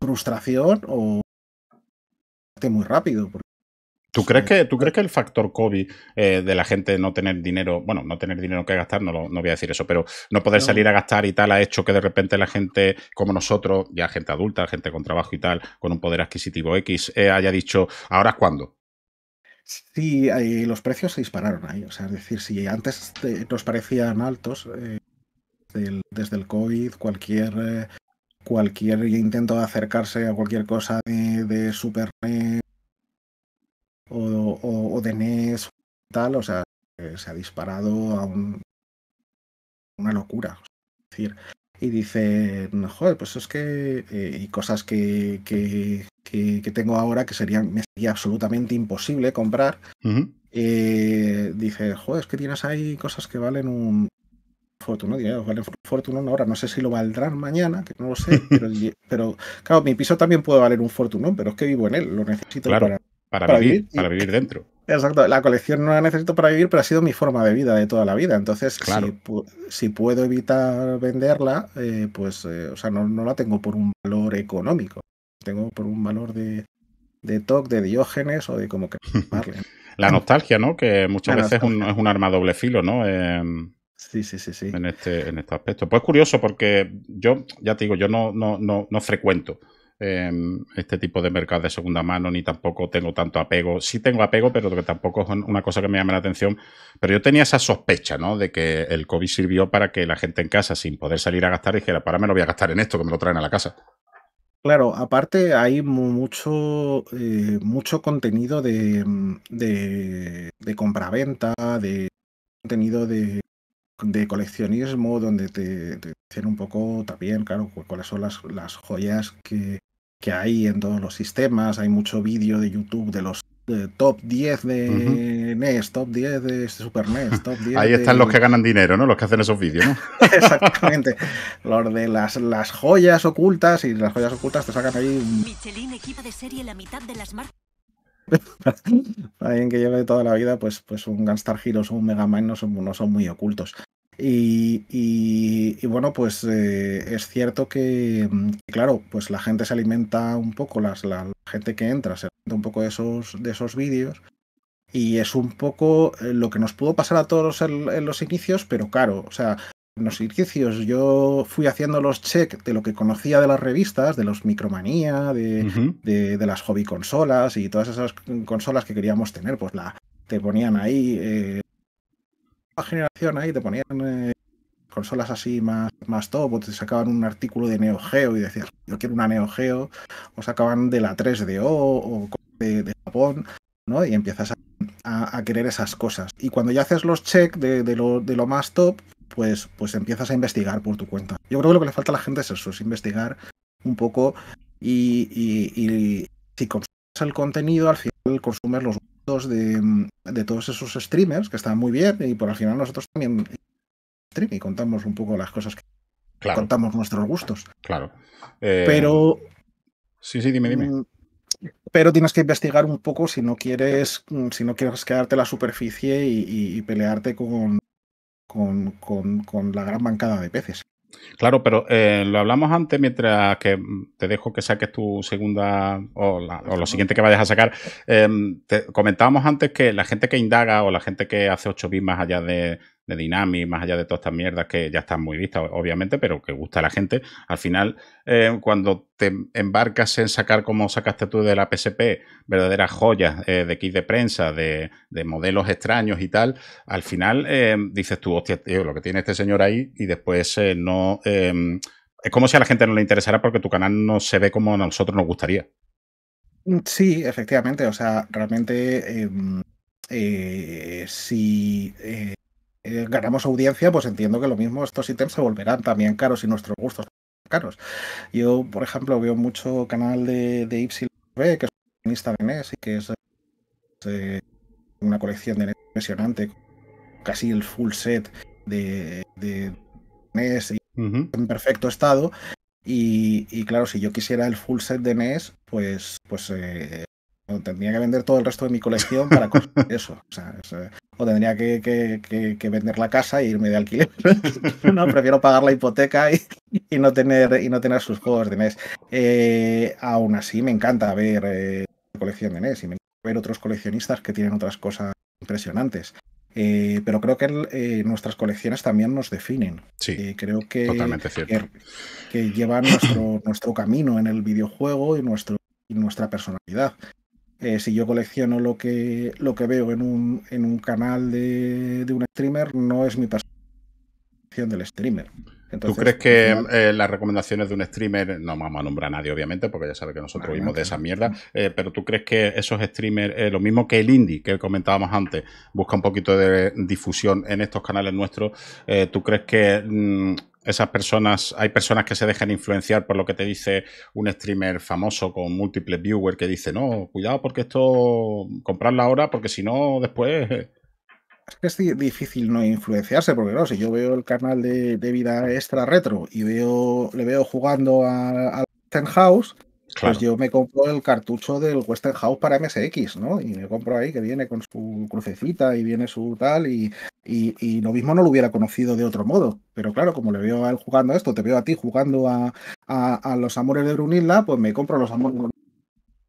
frustración o muy rápido. ¿Tú crees, que, ¿Tú crees que el factor COVID eh, de la gente no tener dinero, bueno, no tener dinero que gastar, no, no voy a decir eso, pero no poder salir a gastar y tal ha hecho que de repente la gente como nosotros, ya gente adulta, gente con trabajo y tal, con un poder adquisitivo X, eh, haya dicho, ¿ahora cuándo? Sí, eh, los precios se dispararon ahí. O sea, es decir, si antes nos parecían altos, desde el COVID, cualquier cualquier intento de acercarse a cualquier cosa de, de Super o, o, de NES tal, o sea, eh, se ha disparado a una locura. Es decir, y dice, joder, pues es que eh, y cosas que, que, que, tengo ahora que serían, me sería absolutamente imposible comprar. Eh, dice, joder, es que tienes ahí cosas que valen un, Fortune, dinero, vale ahora, no sé si lo valdrán mañana, que no lo sé, pero, claro, mi piso también puede valer un fortuno pero es que vivo en él, lo necesito para, para, vivir, para vivir dentro. Exacto, la colección no la necesito para vivir, pero ha sido mi forma de vida de toda la vida. Entonces, si, puedo evitar venderla, eh, pues, eh, o sea, no, la tengo por un valor económico, tengo por un valor de, de TOC, de Diógenes o de como que la nostalgia, ¿no? Que muchas veces es un arma doble filo, ¿no? Em, Sí, sí, sí, sí. En este, en este aspecto. Pues curioso, porque yo, ya te digo, yo no, no, frecuento em, este tipo de mercados de segunda mano, ni tampoco tengo tanto apego. Sí tengo apego, pero que tampoco es una cosa que me llame la atención. Pero yo tenía esa sospecha, ¿no? De que el COVID sirvió para que la gente en casa, sin poder salir a gastar, dijera, para me lo voy a gastar en esto, que me lo traen a la casa. Claro, aparte hay mucho, eh, mucho contenido de, mm, de, de compraventa, de contenido de de coleccionismo, donde te, te, dicen un poco también, claro, cuáles son las, las joyas que, que, hay en todos los sistemas. Hay mucho vídeo de YouTube de los top 10 de NES, top 10 de Super NES, top 10 Ahí están los que ganan dinero, ¿no? Los que hacen esos vídeos, Exactamente. los de las, las joyas ocultas y las joyas ocultas te sacan ahí Michelin equipa de serie la mitad de las marcas alguien que lleve toda la vida, pues, pues un Gunstar Heroes o un Mega Man no son, no son muy ocultos. Y, y, bueno, pues eh, es cierto que, claro, pues la gente se alimenta un poco, las, la, gente que entra se alimenta un poco de esos, de esos vídeos. Y es un poco eh, lo que nos pudo pasar a todos en, en los inicios, pero claro, o sea, los ejercicios Yo fui haciendo los check de lo que conocía de las revistas, de los Micromanía, de, de, las hobby consolas y todas esas consolas que queríamos tener. Pues la te ponían ahí, la eh, generación ahí, te ponían eh, consolas así más, más top, o te sacaban un artículo de Neo Geo y decías, yo quiero una Neo Geo, o sacaban de la 3DO o de, Japón, ¿no? Y empiezas a, querer esas cosas. Y cuando ya haces los check de, lo, de lo más top, pues, pues empiezas a investigar por tu cuenta. Yo creo que lo que le falta a la gente es eso, es investigar un poco y, si consumes el contenido, al final consumes los gustos de, todos esos streamers, que están muy bien, y por al final nosotros también stream y contamos un poco las cosas que contamos nuestros gustos. Claro. Eh, pero... Sí, sí, dime, dime. Mm, pero tienes que investigar un poco si no quieres, mm, si no quieres quedarte en la superficie y pelearte con, con, la gran bancada de peces. Claro, pero eh, lo hablamos antes mientras que mm, te dejo que saques tu segunda o, lo siguiente que vayas a sacar. Em, te comentábamos antes que la gente que indaga o la gente que hace 8 bits más allá de, de Dinami, más allá de todas estas mierdas que ya están muy vistas, obviamente, pero que gusta a la gente. Al final, eh, cuando te embarcas en sacar, como sacaste tú de la PSP, verdaderas joyas eh, de kit de prensa, de, modelos extraños y tal, al final eh, dices tú, hostia, tío, lo que tiene este señor ahí, y después no. es como si a la gente no le interesara porque tu canal no se ve como a nosotros nos gustaría. Sí, efectivamente. O sea, realmente em, si eh, ganamos audiencia, pues entiendo que lo mismo estos ítems se volverán también caros y nuestros gustos caros. Yo, por ejemplo, veo mucho canal de, de YB, que es un de NES y que es eh, una colección de NES impresionante, casi el full set de, de NES en perfecto estado. Y, claro, si yo quisiera el full set de NES, pues, pues eh, tendría que vender todo el resto de mi colección para conseguir eso. O, tendría que, vender la casa e irme de alquiler. no, prefiero pagar la hipoteca y, no, tener, y no tener sus juegos de NES. Eh, aún así, me encanta ver eh, colección de NES y ver otros coleccionistas que tienen otras cosas impresionantes. Eh, pero creo que nuestras colecciones también nos definen. Sí, creo que, que, llevan nuestro, nuestro camino en el videojuego y nuestro y nuestra personalidad. Eh, si yo colecciono lo que, lo que veo en un, canal de, un streamer, no es mi percepción del streamer. ¿Tú crees que eh, las recomendaciones de un streamer, no vamos a nombrar a nadie obviamente, porque ya sabe que nosotros vimos de esa mierda, eh, pero tú crees que esos streamers, lo mismo que el indie que comentábamos antes, busca un poquito de difusión en estos canales nuestros, ¿tú crees que mm, esas personas, hay personas que se dejan influenciar por lo que te dice un streamer famoso con múltiples viewers que dice, no, cuidado porque esto, la ahora porque si no, después... Es que es difícil no influenciarse, porque claro, si yo veo el canal de, vida extra retro y veo, le veo jugando al Ten House, pues yo me compro el cartucho del Western House para MSX, ¿no? Y me compro ahí que viene con su crucecita y viene su tal, y, y, lo mismo no lo hubiera conocido de otro modo. Pero claro, como le veo a él jugando a esto, te veo a ti jugando a, los amores de Brunilda, pues me compro los amores de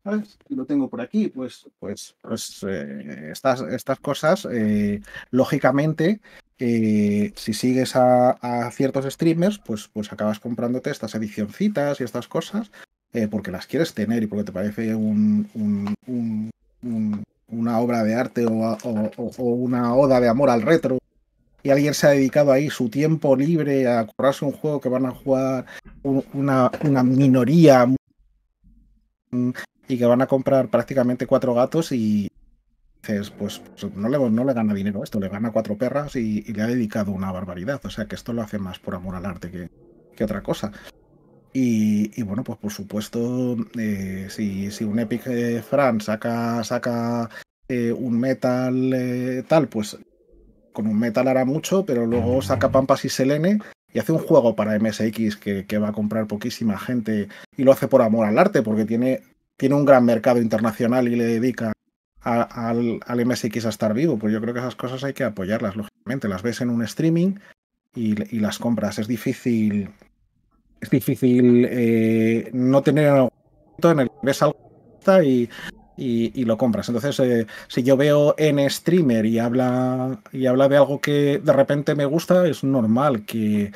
¿sabes? Y lo tengo por aquí, pues, pues, pues eh, estas, estas cosas, eh, lógicamente, eh, si sigues a, ciertos streamers, pues, pues acabas comprándote estas edicioncitas y estas cosas, eh, porque las quieres tener y porque te parece un, una obra de arte o, una oda de amor al retro. Y alguien se ha dedicado ahí su tiempo libre a comprarse un juego que van a jugar una, minoría y que van a comprar prácticamente cuatro gatos y pues, pues, no, le, no le gana dinero esto, le gana cuatro perras y, le ha dedicado una barbaridad. O sea que esto lo hace más por amor al arte que, que otra cosa. Y, bueno, pues por supuesto, eh, si, si, un Epic eh, Fran saca, saca eh, un metal tal, pues con un metal hará mucho, pero luego saca Pampas y Selene y hace un juego para MSX que, va a comprar poquísima gente y lo hace por amor al arte, porque tiene, tiene un gran mercado internacional y le dedica al, MSX a estar vivo. Pues yo creo que esas cosas hay que apoyarlas, lógicamente. Las ves en un streaming y las compras. Es difícil es difícil eh, no tener en en el que ves algo y, y, lo compras. Entonces, eh, si yo veo en streamer y habla, y habla de algo que de repente me gusta, es normal que,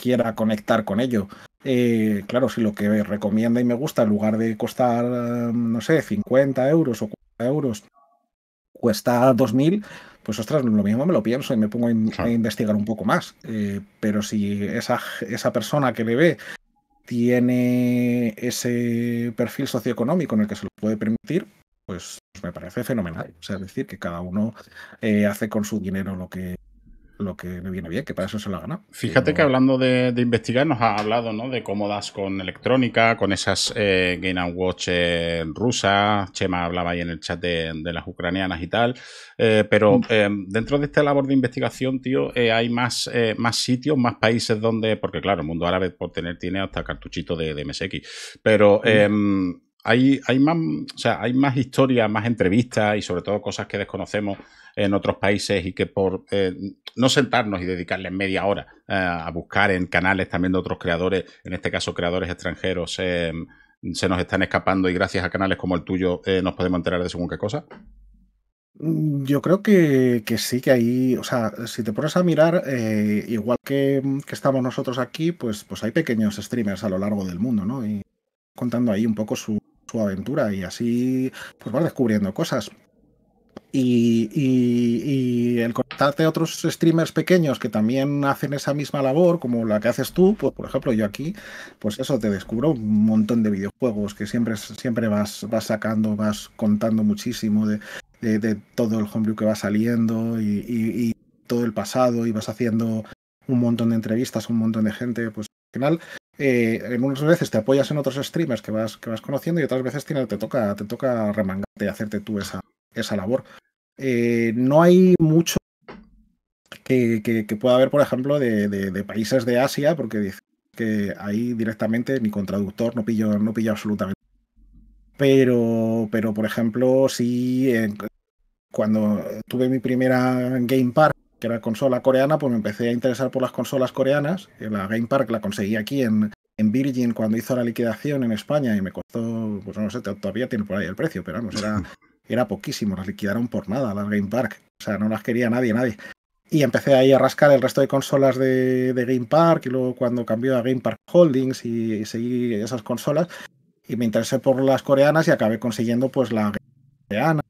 quiera conectar con ello. Eh, claro, si lo que recomienda y me gusta, en lugar de costar, no sé, 50 euros o 40 euros, cuesta 2.000, pues ostras, lo mismo me lo pienso y me pongo a, investigar un poco más. Eh, pero si esa, esa persona que le ve tiene ese perfil socioeconómico en el que se lo puede permitir, pues, me parece fenomenal. O sea, decir, que cada uno eh, hace con su dinero lo que, lo que me viene bien, que para eso se la gana. Fíjate que hablando de, investigar, nos ha hablado de cómodas con electrónica, con esas eh, gain Watch eh, rusas. Chema hablaba ahí en el chat de, las ucranianas y tal. Eh, pero mm. dentro de esta labor de investigación, tío, hay más, más sitios, más países donde, porque claro, el mundo árabe por tener tiene hasta cartuchito de, de MSX, pero mm. hay, hay, más, hay más historias, más entrevistas y sobre todo cosas que desconocemos en otros países y que por eh, no sentarnos y dedicarles media hora eh, a buscar en canales también de otros creadores, en este caso creadores extranjeros, se nos están escapando y gracias a canales como el tuyo eh, nos podemos enterar de según qué cosa? Mm, yo creo que, sí que ahí, o sea, si te pones a mirar, igual que, estamos nosotros aquí, pues, pues hay pequeños streamers a lo largo del mundo, ¿no? Y contando ahí un poco su, aventura y así pues va descubriendo cosas. Y, el contarte a otros streamers pequeños que también hacen esa misma labor, como la que haces tú, pues por ejemplo yo aquí, pues eso, te descubro un montón de videojuegos que siempre, siempre vas, vas sacando, vas contando muchísimo de, de, todo el homebrew que va saliendo y, todo el pasado y vas haciendo un montón de entrevistas un montón de gente, pues al final... Eh, en unas veces te apoyas en otros streamers que vas, que vas conociendo y otras veces te, te toca, te toca remangarte y hacerte tú esa, esa labor. Eh, no hay mucho que, pueda haber, por ejemplo, de, países de Asia, porque dice que ahí directamente mi con traductor no pillo, no absolutamente. Pero, pero, por ejemplo, sí, eh, cuando tuve mi primera Game Park, que era consola coreana, pues me empecé a interesar por las consolas coreanas. La Game Park la conseguí aquí en, en Virgin cuando hizo la liquidación en España y me costó, pues no sé, todavía tiene por ahí el precio, pero no era era poquísimo, las liquidaron por nada, las Game Park. O sea, no las quería nadie, nadie. Y empecé ahí a rascar el resto de consolas de, Game Park y luego cuando cambió a Game Park Holdings y, seguí esas consolas y me interesé por las coreanas y acabé consiguiendo pues la coreana,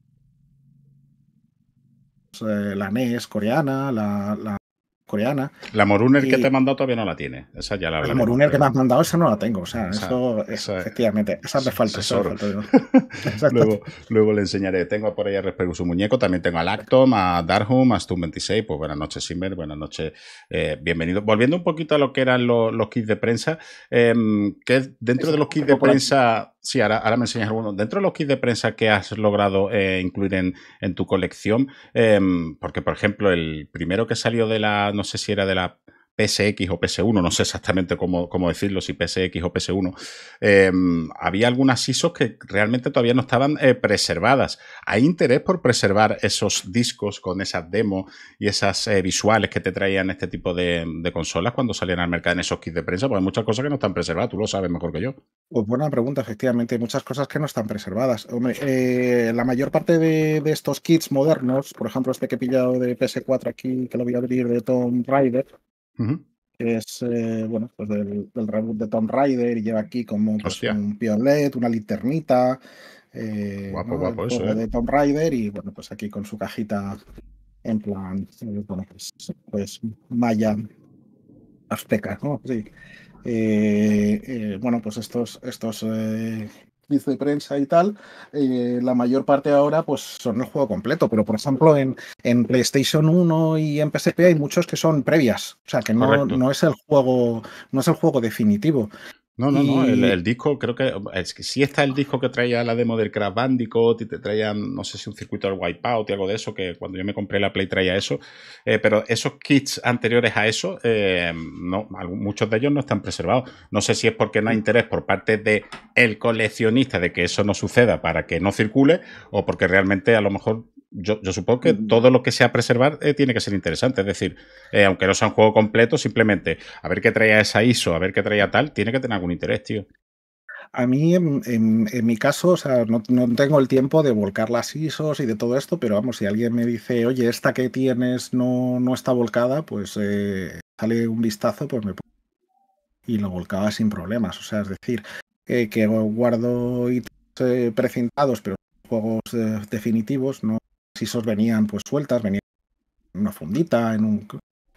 eh, la NES coreana, la coreana. La Moruner que te he mandado todavía no la tiene. Esa ya la La Moruner que me has mandado, esa no la tengo. O sea, eso, efectivamente, esa me falta. luego, le enseñaré. Tengo por ahí a respecto su muñeco, también tengo a Lactom, a Darhum, a Stun 26. Pues buenas noches, Simber, buenas noches, eh, bienvenido. Volviendo un poquito a lo que eran los, kits de prensa, em, que dentro de los kits de prensa Sí, ahora, me enseñas alguno. Dentro de los kits de prensa que has logrado eh, incluir en, tu colección, em, porque por ejemplo, el primero que salió de la, no sé si era de la PSX o PS1, no sé exactamente cómo, decirlo, si PSX o PS1, em, había algunas ISOs que realmente todavía no estaban eh, preservadas. ¿Hay interés por preservar esos discos con esas demos y esas eh, visuales que te traían este tipo de, consolas cuando salían al mercado en esos kits de prensa? Porque hay muchas cosas que no están preservadas, tú lo sabes mejor que yo. Pues buena pregunta, efectivamente, hay muchas cosas que no están preservadas. Hombre, eh, la mayor parte de, de estos kits modernos, por ejemplo, este que he pillado de PS4 aquí, que lo voy a abrir de Tom Raider, que es eh, bueno, pues del, reboot de Tomb Raider y lleva aquí como pues, un piolet, una linternita. Eh, ¿eh? De Tom Raider y bueno, pues aquí con su cajita en plan, pues, pues maya azteca, ¿no? bueno, pues estos, estos de prensa y tal, eh, la mayor parte ahora pues son el juego completo, pero por ejemplo en, en PlayStation 1 y en PSP hay muchos que son previas, o sea que no, no, es el juego, no es el juego definitivo. No, no, no. El, disco, creo que, es sí está el disco que traía la demo del Crash Bandicoot y te traían, no sé si un circuito del Wipeout y algo de eso, que cuando yo me compré la Play traía eso. Eh, pero esos kits anteriores a eso, eh, no, muchos de ellos no están preservados. No sé si es porque no hay interés por parte del el coleccionista de que eso no suceda para que no circule o porque realmente a lo mejor yo, supongo que todo lo que sea preservar eh, tiene que ser interesante. Es decir, eh, aunque no sea un juego completo, simplemente a ver qué traía esa ISO, a ver qué traía tal, tiene que tener algún interés, tío. A mí, en, mi caso, o sea, no, tengo el tiempo de volcar las ISOs y de todo esto, pero vamos, si alguien me dice, oye, esta que tienes no, no está volcada, pues eh, sale un vistazo, pues me y lo volcaba sin problemas. O sea, es decir, que guardo ítems precintados, pero juegos definitivos, no ISOs venían pues sueltas, venían en una fundita, en un...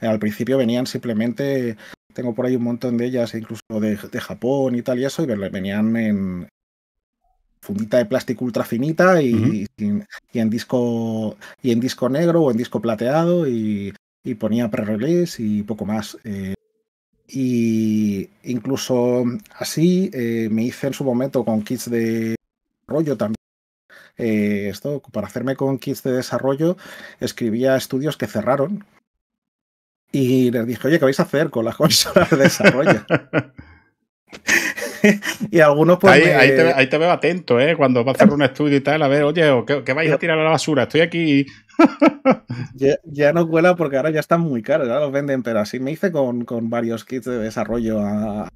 Al principio venían simplemente, tengo por ahí un montón de ellas, incluso de, Japón y tal y eso, y venían en fundita de plástico ultra finita y, en disco y en disco negro o en disco plateado y, ponía pre-release y poco más. Eh, y incluso así eh, me hice en su momento con kits de rollo también eh, esto, para hacerme con kits de desarrollo, escribía estudios que cerraron y les dije, oye, ¿qué vais a hacer con las consolas de desarrollo? y algunos pues, ahí, te, veo atento, ¿eh? Cuando va a hacer un estudio y tal, a ver, oye, ¿qué, qué vais a tirar a la basura? Estoy aquí. ya, no cuela porque ahora ya están muy caros, ya los venden, pero así me hice con, con varios kits de desarrollo a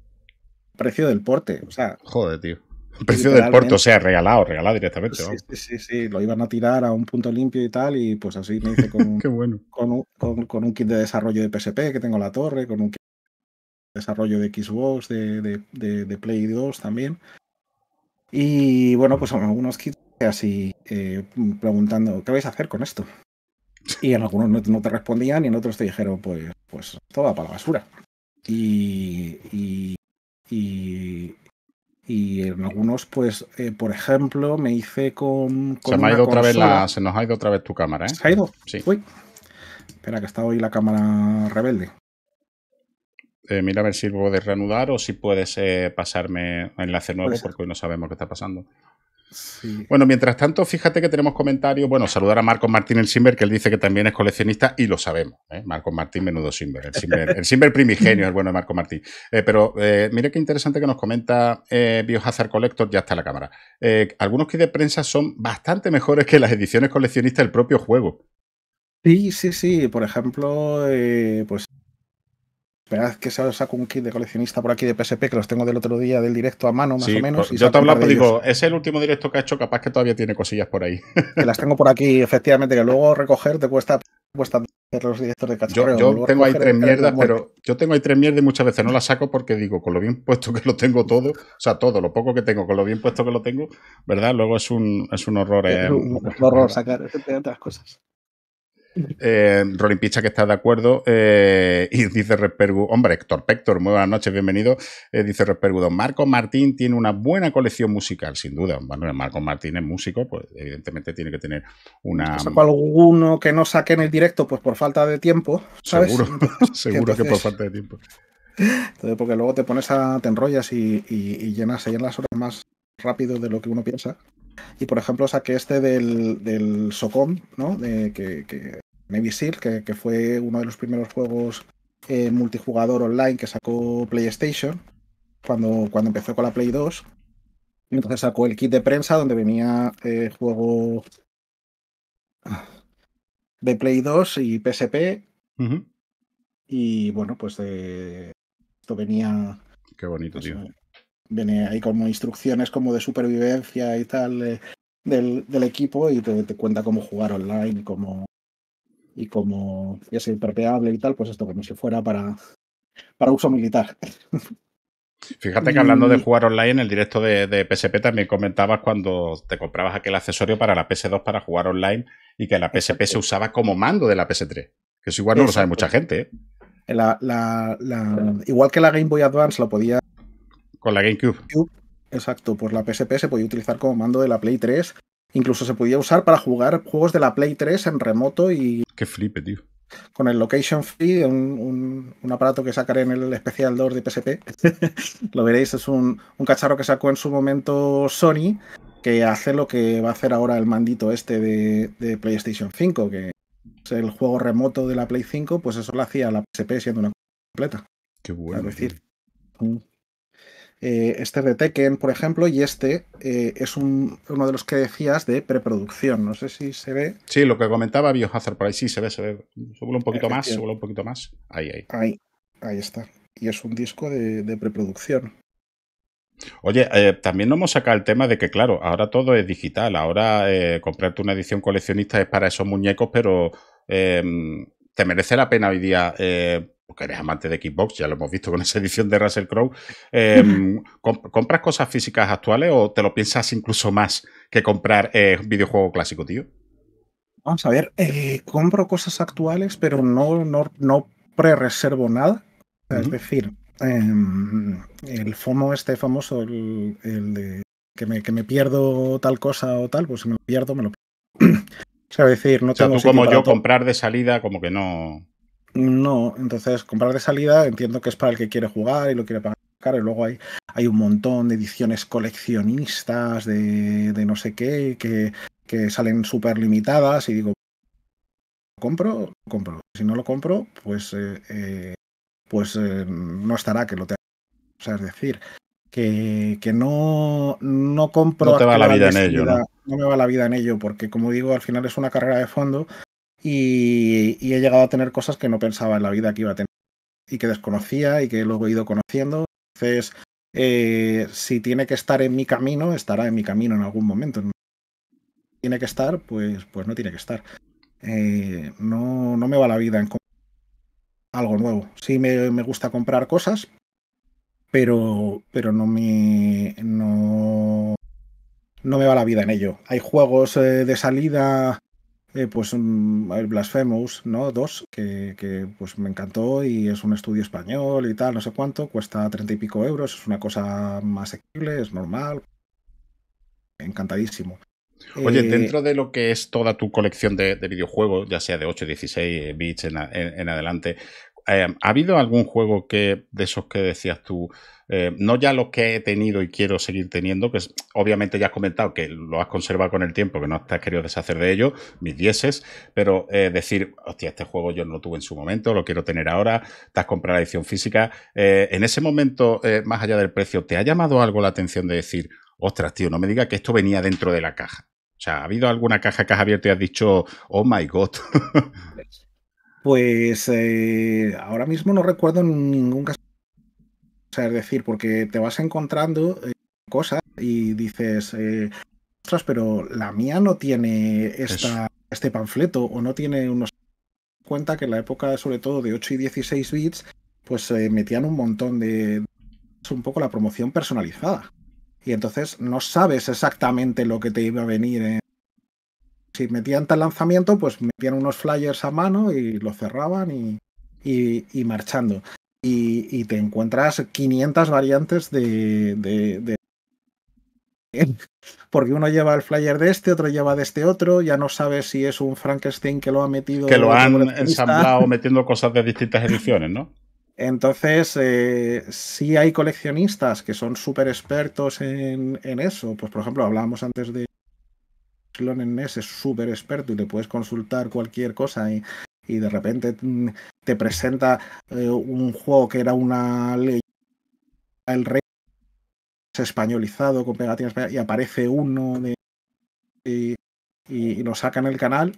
precio del porte. O sea. Joder, tío. Precio del puerto, o sea, regalado, regalado directamente. Sí, sí, sí, sí, lo iban a tirar a un punto limpio y tal, y pues así me hice con, un, kit de desarrollo de PSP que tengo la torre, con un kit de desarrollo de Xbox, de, Play 2 también. Y bueno, pues algunos kits así eh, preguntando, ¿qué vais a hacer con esto? Y en algunos no, te respondían y en otros te dijeron, pues, pues todo va para la basura. y, y en algunos, pues, eh, por ejemplo, me hice con. se otra vez se nos ha ido otra vez tu cámara, ¿eh? Se ha ido. Sí. Uy. Espera, que está hoy la cámara rebelde. Eh, mira a ver si puedo reanudar o si puedes eh, pasarme enlace nuevo, pues, porque hoy no sabemos qué está pasando. Bueno, mientras tanto, fíjate que tenemos comentarios. Bueno, saludar a Marcos Martín el Simber, que él dice que también es coleccionista y lo sabemos. ¿eh? Marcos Martín, menudo Simber. El Simber, primigenio, es bueno de Marcos Martín. Eh, pero eh, mire qué interesante que nos comenta Biohazard Collector, ya está la cámara. algunos kits de prensa son bastante mejores que las ediciones coleccionistas del propio juego. Sí, sí, sí. Por ejemplo, pues Esperad que se saco un kit de coleccionista por aquí de PSP, que los tengo del otro día del directo a mano, más o menos. yo te hablaba, pues, digo, es el último directo que ha hecho, capaz que todavía tiene cosillas por ahí. Que las tengo por aquí, efectivamente, que luego recoger te cuesta, cuesta hacer los directos de cachorro. Yo, tengo ahí tres mierdas, pero yo tengo ahí tres mierdas y muchas veces no las saco porque digo, con lo bien puesto que lo tengo todo, o sea, todo, lo poco que tengo, con lo bien puesto que lo tengo, ¿verdad? Luego es un, es un horror. Es eh, un, horror sacar tantas cosas. Eh, Picha que está de acuerdo eh, y dice Respergu, hombre, Héctor Pector, muy buenas noches, bienvenido. Eh, dice Respergu, don Marco Martín tiene una buena colección musical, sin duda. Bueno, Marco Martín es músico, pues evidentemente tiene que tener una. alguno que no saque en el directo, pues por falta de tiempo. ¿sabes? Seguro, seguro que por falta de tiempo. Entonces, porque luego te pones a, te enrollas y, llenas en las horas más rápido de lo que uno piensa. Y por ejemplo, saqué este del, del Socom, ¿no? De, que, Navy Seal, que, fue uno de los primeros juegos eh, multijugador online que sacó PlayStation cuando, cuando empezó con la Play 2. y Entonces sacó el kit de prensa donde venía eh, juego de Play 2 y PSP. Y bueno, pues esto venía. Qué bonito, pues, tío. Eh, viene ahí como instrucciones como de supervivencia y tal eh, del, equipo y te, cuenta cómo jugar online y cómo y cómo es imperpeable y tal, pues esto como si fuera para, para uso militar. Fíjate que hablando de jugar online, en el directo de, PSP también comentabas cuando te comprabas aquel accesorio para la PS2 para jugar online y que la PSP se usaba como mando de la PS3. Que eso igual no lo sabe mucha gente. ¿eh? igual que la Game Boy Advance lo podía con la GameCube. Exacto, pues la PSP se podía utilizar como mando de la Play 3. Incluso se podía usar para jugar juegos de la Play 3 en remoto y. Qué flipe, tío. Con el Location Free, un, un, aparato que sacaré en el especial 2 de PSP. lo veréis, es un, un cacharro que sacó en su momento Sony, que hace lo que va a hacer ahora el mandito este de, PlayStation 5, que es el juego remoto de la Play 5, pues eso lo hacía la PSP siendo una completa. Qué bueno. Eh, este de Tekken, por ejemplo, y este eh, es uno de los que decías de preproducción. No sé si se ve. Sí, lo que comentaba Biohazard por ahí, sí, se ve, se ve. un poquito más, súbelo un poquito más. Ahí, ahí. Ahí, ahí está. Y es un disco de, preproducción. Oye, eh, también nos hemos sacado el tema de que, claro, ahora todo es digital. Ahora eh, comprarte una edición coleccionista es para esos muñecos, pero ¿te merece la pena hoy día porque eres amante de Xbox, ya lo hemos visto con esa edición de Russell Crowe, em, ¿compras cosas físicas actuales o te lo piensas incluso más que comprar eh, videojuego clásico, tío? Vamos a ver, eh, compro cosas actuales, pero no, no, no pre-reservo nada. Es decir, em, el FOMO este famoso, el, de que me, pierdo tal cosa o tal, pues si me lo pierdo, me lo pierdo. o sea, es decir, no o sea, tú como yo comprar de salida, como que no... No, entonces comprar de salida entiendo que es para el que quiere jugar y lo quiere pagar Y luego hay, hay un montón de ediciones coleccionistas de, de no sé qué que, salen súper limitadas y digo, ¿lo compro? compro. Si no lo compro, pues, eh, eh, pues eh, no estará que lo tenga. O sea, es decir, que, no, no compro... No te va la vida en ello. ¿no? no me va la vida en ello porque, como digo, al final es una carrera de fondo y, he llegado a tener cosas que no pensaba en la vida que iba a tener y que desconocía y que luego he ido conociendo. Entonces, eh, si tiene que estar en mi camino, estará en mi camino en algún momento. tiene que estar, pues, pues no tiene que estar. Eh, no, no me va la vida en algo nuevo. Sí me, gusta comprar cosas, pero, pero no me no, no me va la vida en ello. Hay juegos eh, de salida eh, pues el mm, Blasphemous, ¿no? dos que, pues me encantó y es un estudio español y tal, no sé cuánto, cuesta treinta y pico euros, es una cosa más asequible, es normal. Encantadísimo. Oye, eh, dentro de lo que es toda tu colección de, videojuegos, ya sea de 8, 16 bits en, adelante, eh, ¿ha habido algún juego que de esos que decías tú, eh, no ya lo que he tenido y quiero seguir teniendo, que obviamente ya has comentado que lo has conservado con el tiempo, que no te has querido deshacer de ello, mis dieces, pero eh, decir, hostia, este juego yo no lo tuve en su momento, lo quiero tener ahora, te has comprado la edición física, eh, en ese momento, más allá del precio, ¿te ha llamado algo la atención de decir, ostras, tío, no me diga que esto venía dentro de la caja? O sea, ¿ha habido alguna caja que has abierto y has dicho, oh my god? Pues ahora mismo no recuerdo ningún caso o es decir, porque te vas encontrando eh, cosas y dices, eh, ostras, pero la mía no tiene esta, este panfleto o no tiene unos... Cuenta que en la época, sobre todo de 8 y 16 bits, pues eh, metían un montón de... un poco la promoción personalizada. Y entonces no sabes exactamente lo que te iba a venir. Eh. Si metían tal lanzamiento, pues metían unos flyers a mano y lo cerraban y, y, y marchando y, te encuentras 500 variantes de, de, porque uno lleva el flyer de este, otro lleva de este otro, ya no sabes si es un Frankenstein que lo ha metido. Que lo han ensamblado metiendo cosas de distintas ediciones, ¿no? Entonces, eh, sí hay coleccionistas que son súper expertos en, en, eso. Pues, por ejemplo, hablábamos antes de Clon es súper experto y le puedes consultar cualquier cosa y y de repente te presenta eh, un juego que era una ley el rey españolizado con pegatinas y aparece uno y, y, lo saca el canal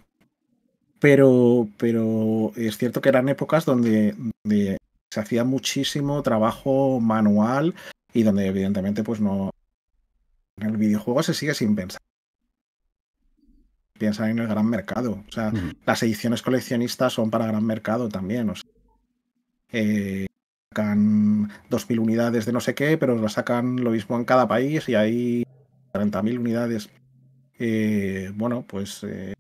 pero pero es cierto que eran épocas donde, donde se hacía muchísimo trabajo manual y donde evidentemente pues no en el videojuego se sigue sin pensar piensan en el gran mercado. O sea, las ediciones coleccionistas son para gran mercado también. O sea, eh, sacan 2.000 unidades de no sé qué, pero las sacan lo mismo en cada país y hay 30.000 unidades. Eh, bueno, pues eh,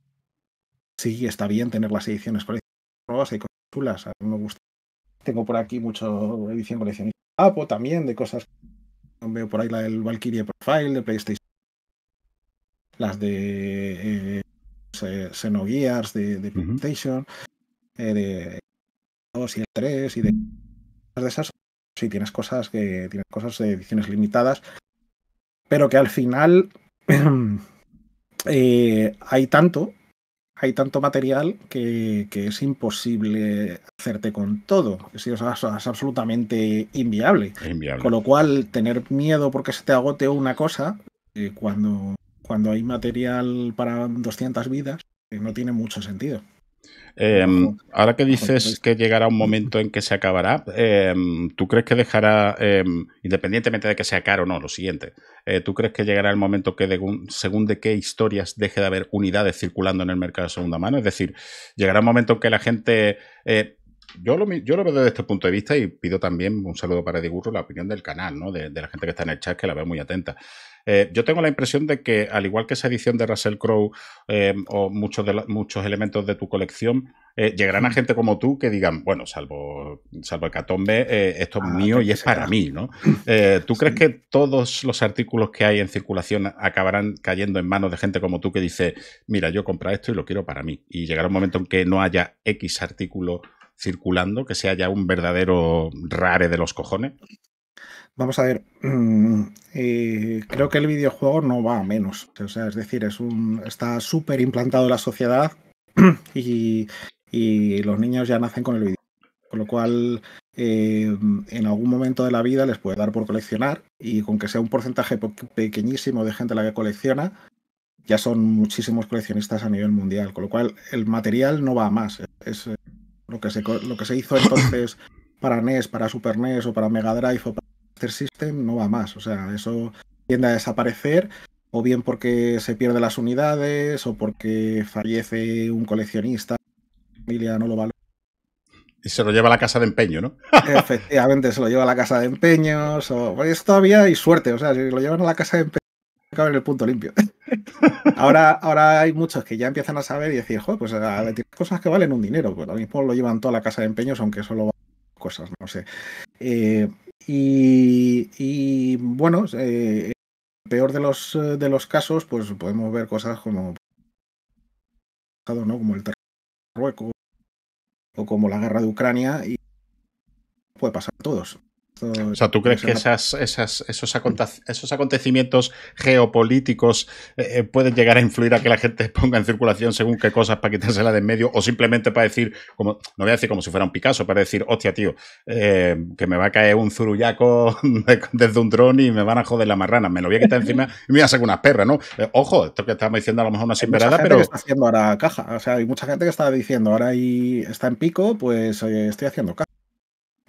sí, está bien tener las ediciones coleccionistas nuevas y cosas A mí me gusta. Tengo por aquí mucho edición coleccionista. de también de cosas. Veo por ahí la del Valkyrie Profile de PlayStation las de seno de, de eh, de 2 y el 3 y de, de esas. si tienes cosas que tienes cosas de ediciones limitadas, pero que al final eh, hay tanto, hay tanto material que, es imposible hacerte con todo. Es, absolutamente inviable. Con lo cual, tener miedo porque se te agote una cosa, eh, cuando cuando hay material para 200 vidas, eh, no tiene mucho sentido. Em, ahora que dices que llegará un momento en que se acabará, em, ¿tú crees que dejará, em, independientemente de que sea caro o no, lo siguiente, eh, ¿tú crees que llegará el momento que según de qué historias deje de haber unidades circulando en el mercado de segunda mano? Es decir, llegará un momento en que la gente... Eh, yo lo, yo lo, veo desde este punto de vista y pido también un saludo para diburro la opinión del canal, ¿no? De, de, la gente que está en el chat, que la veo muy atenta. Eh, yo tengo la impresión de que, al igual que esa edición de Russell Crowe em, o muchos, de muchos elementos de tu colección, eh, llegarán a mm. gente como tú que digan, bueno, salvo, salvo Hecatombe, eh, esto es ah, mío y es para mí, ¿no? ¿Tú crees que todos los artículos que hay en circulación acabarán cayendo en manos de gente como tú que dice, mira, yo compro esto y lo quiero para mí? Y llegará un momento en que no haya X artículo circulando, que sea ya un verdadero rare de los cojones? Vamos a ver, mm, eh, creo que el videojuego no va a menos. O sea, es decir, es un, está súper implantado en la sociedad y, los niños ya nacen con el videojuego. Con lo cual, eh, en algún momento de la vida les puede dar por coleccionar y con que sea un porcentaje pequeñísimo de gente la que colecciona, ya son muchísimos coleccionistas a nivel mundial. Con lo cual, el material no va a más. Es, lo, que se, lo que se hizo entonces para NES, para Super NES o para Mega Drive o para System no va más. O sea, eso tiende a desaparecer, o bien porque se pierden las unidades, o porque fallece un coleccionista, la familia no lo valora. Y se lo lleva a la casa de empeño, ¿no? Efectivamente, se lo lleva a la casa de empeños. O... Pues todavía hay suerte, o sea, si lo llevan a la casa de empeño, acaba en el punto limpio. ahora, ahora hay muchos que ya empiezan a saber y decir, joder, pues a cosas que valen un dinero. Pues lo mismo lo llevan toda la casa de empeños, aunque solo cosas, no sé. Eh, y, bueno, eh, peor de los, eh, de los casos, pues podemos ver cosas como, ¿no? como el terror o como la guerra de Ucrania y puede pasar a todos. O sea, ¿tú crees que esas, esos, acontecimientos geopolíticos eh, eh, pueden llegar a influir a que la gente ponga en circulación según qué cosas para quitársela de en medio? O simplemente para decir, como, no voy a decir como si fuera un Picasso, para decir, hostia, tío, eh, que me va a caer un zurullaco desde un dron y me van a joder la marrana. Me lo voy a quitar encima y me voy a sacar unas perras, ¿no? ojo, esto que estamos diciendo a lo mejor una simperada, pero. Que está haciendo ahora caja. O sea, hay mucha gente que está diciendo, ahora está en pico, pues estoy haciendo caja.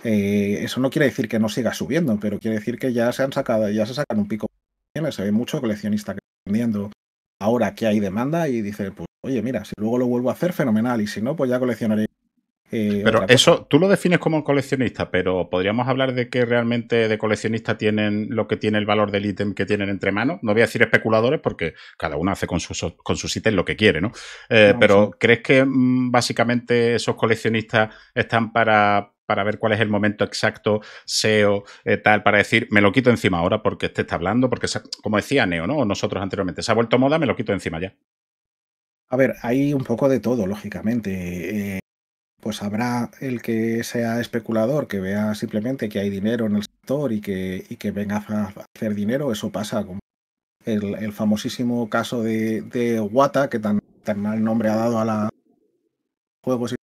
Eh, eso no quiere decir que no siga subiendo, pero quiere decir que ya se han sacado, ya se sacan un pico. Se ve mucho coleccionista que están vendiendo ahora que hay demanda y dice, pues oye, mira, si luego lo vuelvo a hacer, fenomenal, y si no, pues ya coleccionaré. Eh, pero eso, tú lo defines como un coleccionista, pero podríamos hablar de que realmente de coleccionista tienen lo que tiene el valor del ítem que tienen entre manos. No voy a decir especuladores porque cada uno hace con sus, con sus ítems lo que quiere, ¿no? Eh, pero ¿crees que mm, básicamente esos coleccionistas están para para ver cuál es el momento exacto, SEO, eh, tal, para decir, me lo quito encima ahora porque este está hablando, porque como decía Neo, ¿no? nosotros anteriormente, se ha vuelto moda, me lo quito encima ya. A ver, hay un poco de todo, lógicamente. Eh, pues habrá el que sea especulador, que vea simplemente que hay dinero en el sector y que, y que venga a hacer dinero, eso pasa. con el, famosísimo caso de, Wata, que tan, tan mal nombre ha dado a la juegos y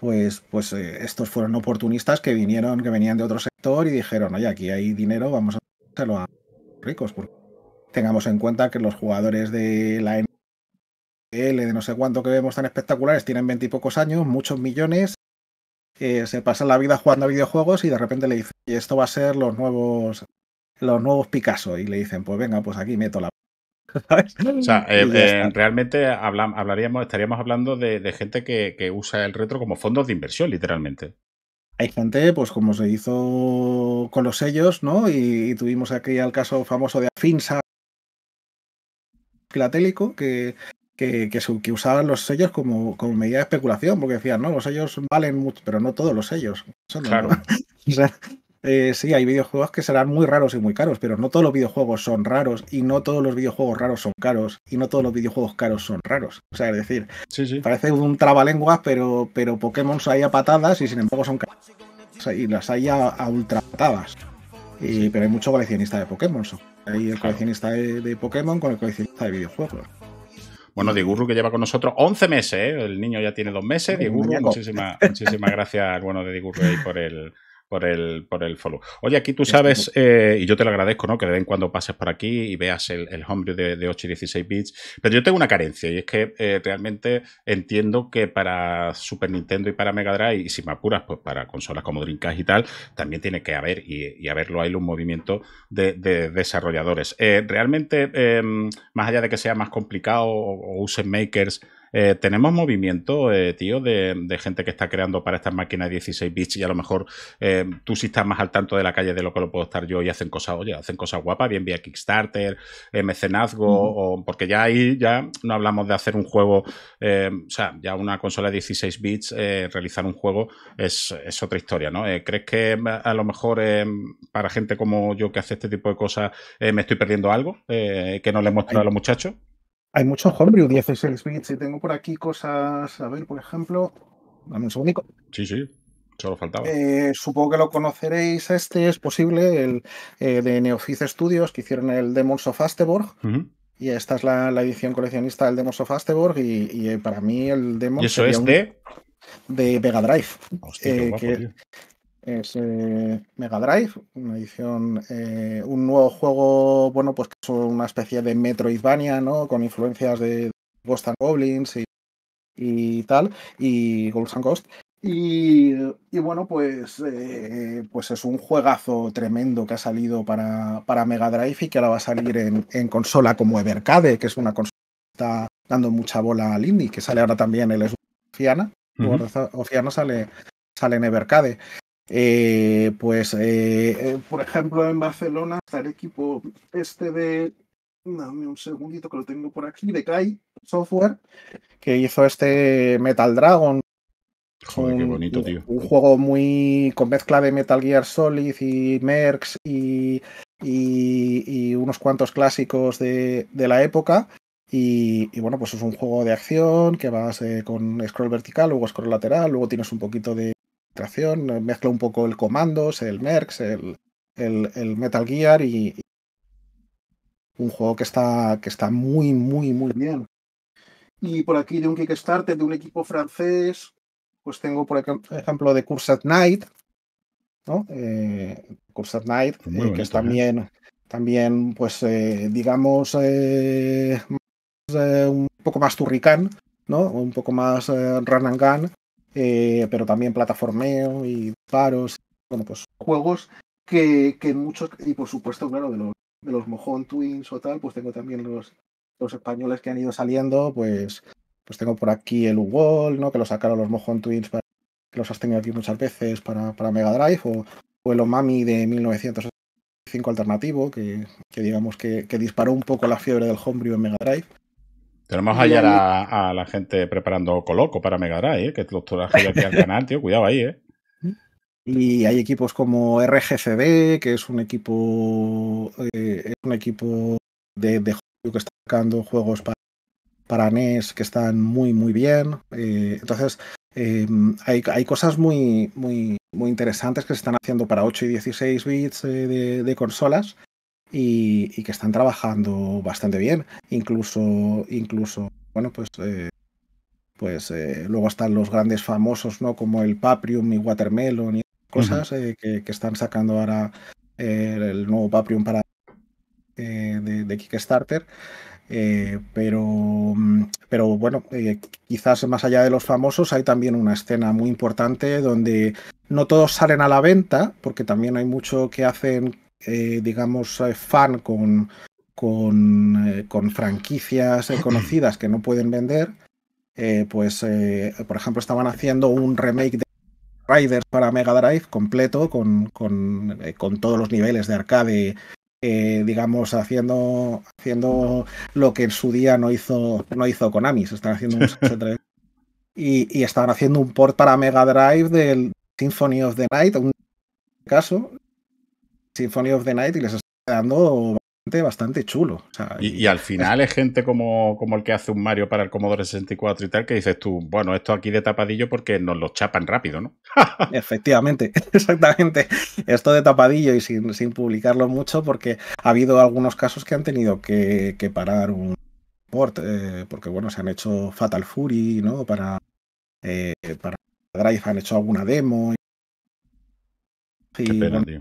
pues, pues eh, estos fueron oportunistas que vinieron, que venían de otro sector y dijeron, oye, aquí hay dinero, vamos a hacerlo a ricos. Porque tengamos en cuenta que los jugadores de la NL de no sé cuánto que vemos tan espectaculares, tienen veintipocos años, muchos millones, se pasan la vida jugando a videojuegos y de repente le dicen, y esto va a ser los nuevos, los nuevos Picasso. Y le dicen, pues venga, pues aquí meto la o sea, eh, eh, realmente hablaríamos, estaríamos hablando de, gente que, usa el retro como fondos de inversión, literalmente. Hay gente, pues como se hizo con los sellos, ¿no? Y, tuvimos aquí el caso famoso de Afinsa Filatélico, que, que, usaban los sellos como, medida de especulación, porque decían, no, los sellos valen mucho, pero no todos los sellos. claro. Eh, sí, hay videojuegos que serán muy raros y muy caros, pero no todos los videojuegos son raros y no todos los videojuegos raros son caros y no todos los videojuegos caros son raros. O sea, es decir, parece un trabalenguas, pero, pero Pokémon hay a patadas y sin embargo son caros. y las hay a, a Y, Pero hay mucho coleccionista de Pokémon. Hay el coleccionista de, Pokémon con el coleccionista de videojuegos. Bueno, Digurru que lleva con nosotros 11 meses, ¿eh? el niño ya tiene dos meses. muchísimas gracias, bueno, de Diegurru por el, por el, por el follow. Oye, aquí tú sabes, eh, y yo te lo agradezco, ¿no? Que de vez en cuando pases por aquí y veas el, el homebrew de, 8 y 16 bits. Pero yo tengo una carencia, y es que eh, realmente entiendo que para Super Nintendo y para Mega Drive, y si me apuras, pues para consolas como Dreamcast y tal, también tiene que haber, y, y haberlo hay un movimiento de, desarrolladores. Eh, realmente, em, más allá de que sea más complicado o, o usen makers eh, tenemos movimiento, eh, tío, de, gente que está creando para estas máquinas 16 bits y a lo mejor eh, tú sí estás más al tanto de la calle de lo que lo puedo estar yo y hacen cosas, oye, hacen cosas guapas, bien vía Kickstarter, mecenazgo, o, porque ya ahí ya no hablamos de hacer un juego, o sea, ya una consola de 16 bits, realizar un juego es, es otra historia, ¿no? ¿Crees que mm, a lo mejor para gente como yo que hace este tipo de cosas me estoy perdiendo algo que no le muestro a los muchachos? Hay mucho homebrew 16 bits y tengo por aquí cosas. A ver, por ejemplo. Dame un segundo. Sí, sí. Solo faltaba. Eh, supongo que lo conoceréis. Este es posible, el eh, de Neofiz Studios, que hicieron el Demons of Asteborg. Y esta es la, edición coleccionista del Demons of Asteborg. Y, eh, para mí el Demons. ¿Y eso es de? Vega Drive. Hostia, es eh, Mega Drive, una edición, eh, un nuevo juego, bueno, pues que es una especie de Metroidvania, ¿no? Con influencias de Boston Goblins y, tal, y Ghost and Ghost. Y, bueno, pues, eh, pues es un juegazo tremendo que ha salido para, Mega Drive y que ahora va a salir en, consola como Evercade, que es una consola que está dando mucha bola al indie, que sale ahora también el Fiana. o sale, sale en Evercade. Eh, pues, eh, eh, por ejemplo, en Barcelona está el equipo este de, dame un segundito que lo tengo por aquí, de Kai Software, que hizo este Metal Dragon. un, qué bonito, tío. Un juego muy con mezcla de Metal Gear Solid y Mercs y, y, unos cuantos clásicos de, la época. Y, bueno, pues es un juego de acción que vas eh, con scroll vertical, luego scroll lateral, luego tienes un poquito de, eh, mezcla un poco el Commandos, el Merx, el, el, Metal Gear y, un juego que está, que está muy, muy, muy bien. Y por aquí de un Kickstarter de un equipo francés, pues tengo por ejemplo de Curse at Night, ¿no? Eh, Night, eh, que es también, también pues digamos, un poco más Turrican ¿no? Un poco más run and gun eh, pero también plataformeo y paros, bueno, pues juegos que, muchos, y por supuesto, claro, de los, de los Mojón Twins o tal, pues tengo también los, los españoles que han ido saliendo, pues, pues tengo por aquí el wall ¿no? Que lo sacaron los Mojón Twins, que los has tenido aquí muchas veces para, Mega Drive, o, o el Omami de 1985 alternativo, que, digamos que, disparó un poco la fiebre del homebrew en Mega Drive. Tenemos a a, la gente preparando Coloco para Mega Drive, eh, que doctor aquí al canal, tío, cuidado ahí, ¿eh? Y hay equipos como RGCD, que es un equipo eh, un equipo de, de que está sacando juegos para, para NES que están muy, muy bien. Eh, entonces, em, hay, cosas muy, muy, muy interesantes que se están haciendo para 8 y 16 bits de, consolas y, que están trabajando bastante bien. Incluso, incluso bueno, pues, eh, pues eh, luego están los grandes famosos, ¿no? Como el Paprium y Watermelon y cosas eh, que, están sacando ahora el nuevo Paprium para de, Kickstarter. pero, pero bueno, quizás más allá de los famosos hay también una escena muy importante donde no todos salen a la venta, porque también hay mucho que hacen eh, digamos, eh, fan con, con, eh, franquicias conocidas que no pueden vender, pues, por ejemplo, estaban haciendo un remake de Riders para Mega Drive completo, con, con, todos los niveles de arcade digamos, haciendo, haciendo lo que en su día no hizo, no hizo Konami. Se están haciendo un y, y estaban haciendo un port para Mega Drive del Symphony of the Night, un caso, Symphony of the Night y les está dando bastante, chulo. y, al final es, gente como, como, el que hace un Mario para el Commodore 64 y tal, que dices tú, bueno, esto aquí de tapadillo porque nos lo chapan rápido, ¿no? Efectivamente, exactamente. Esto de tapadillo y sin, sin, publicarlo mucho porque ha habido algunos casos que han tenido que, parar un port, eh, porque bueno, se han hecho Fatal Fury, ¿no? Para, eh, para Drive han hecho alguna demo y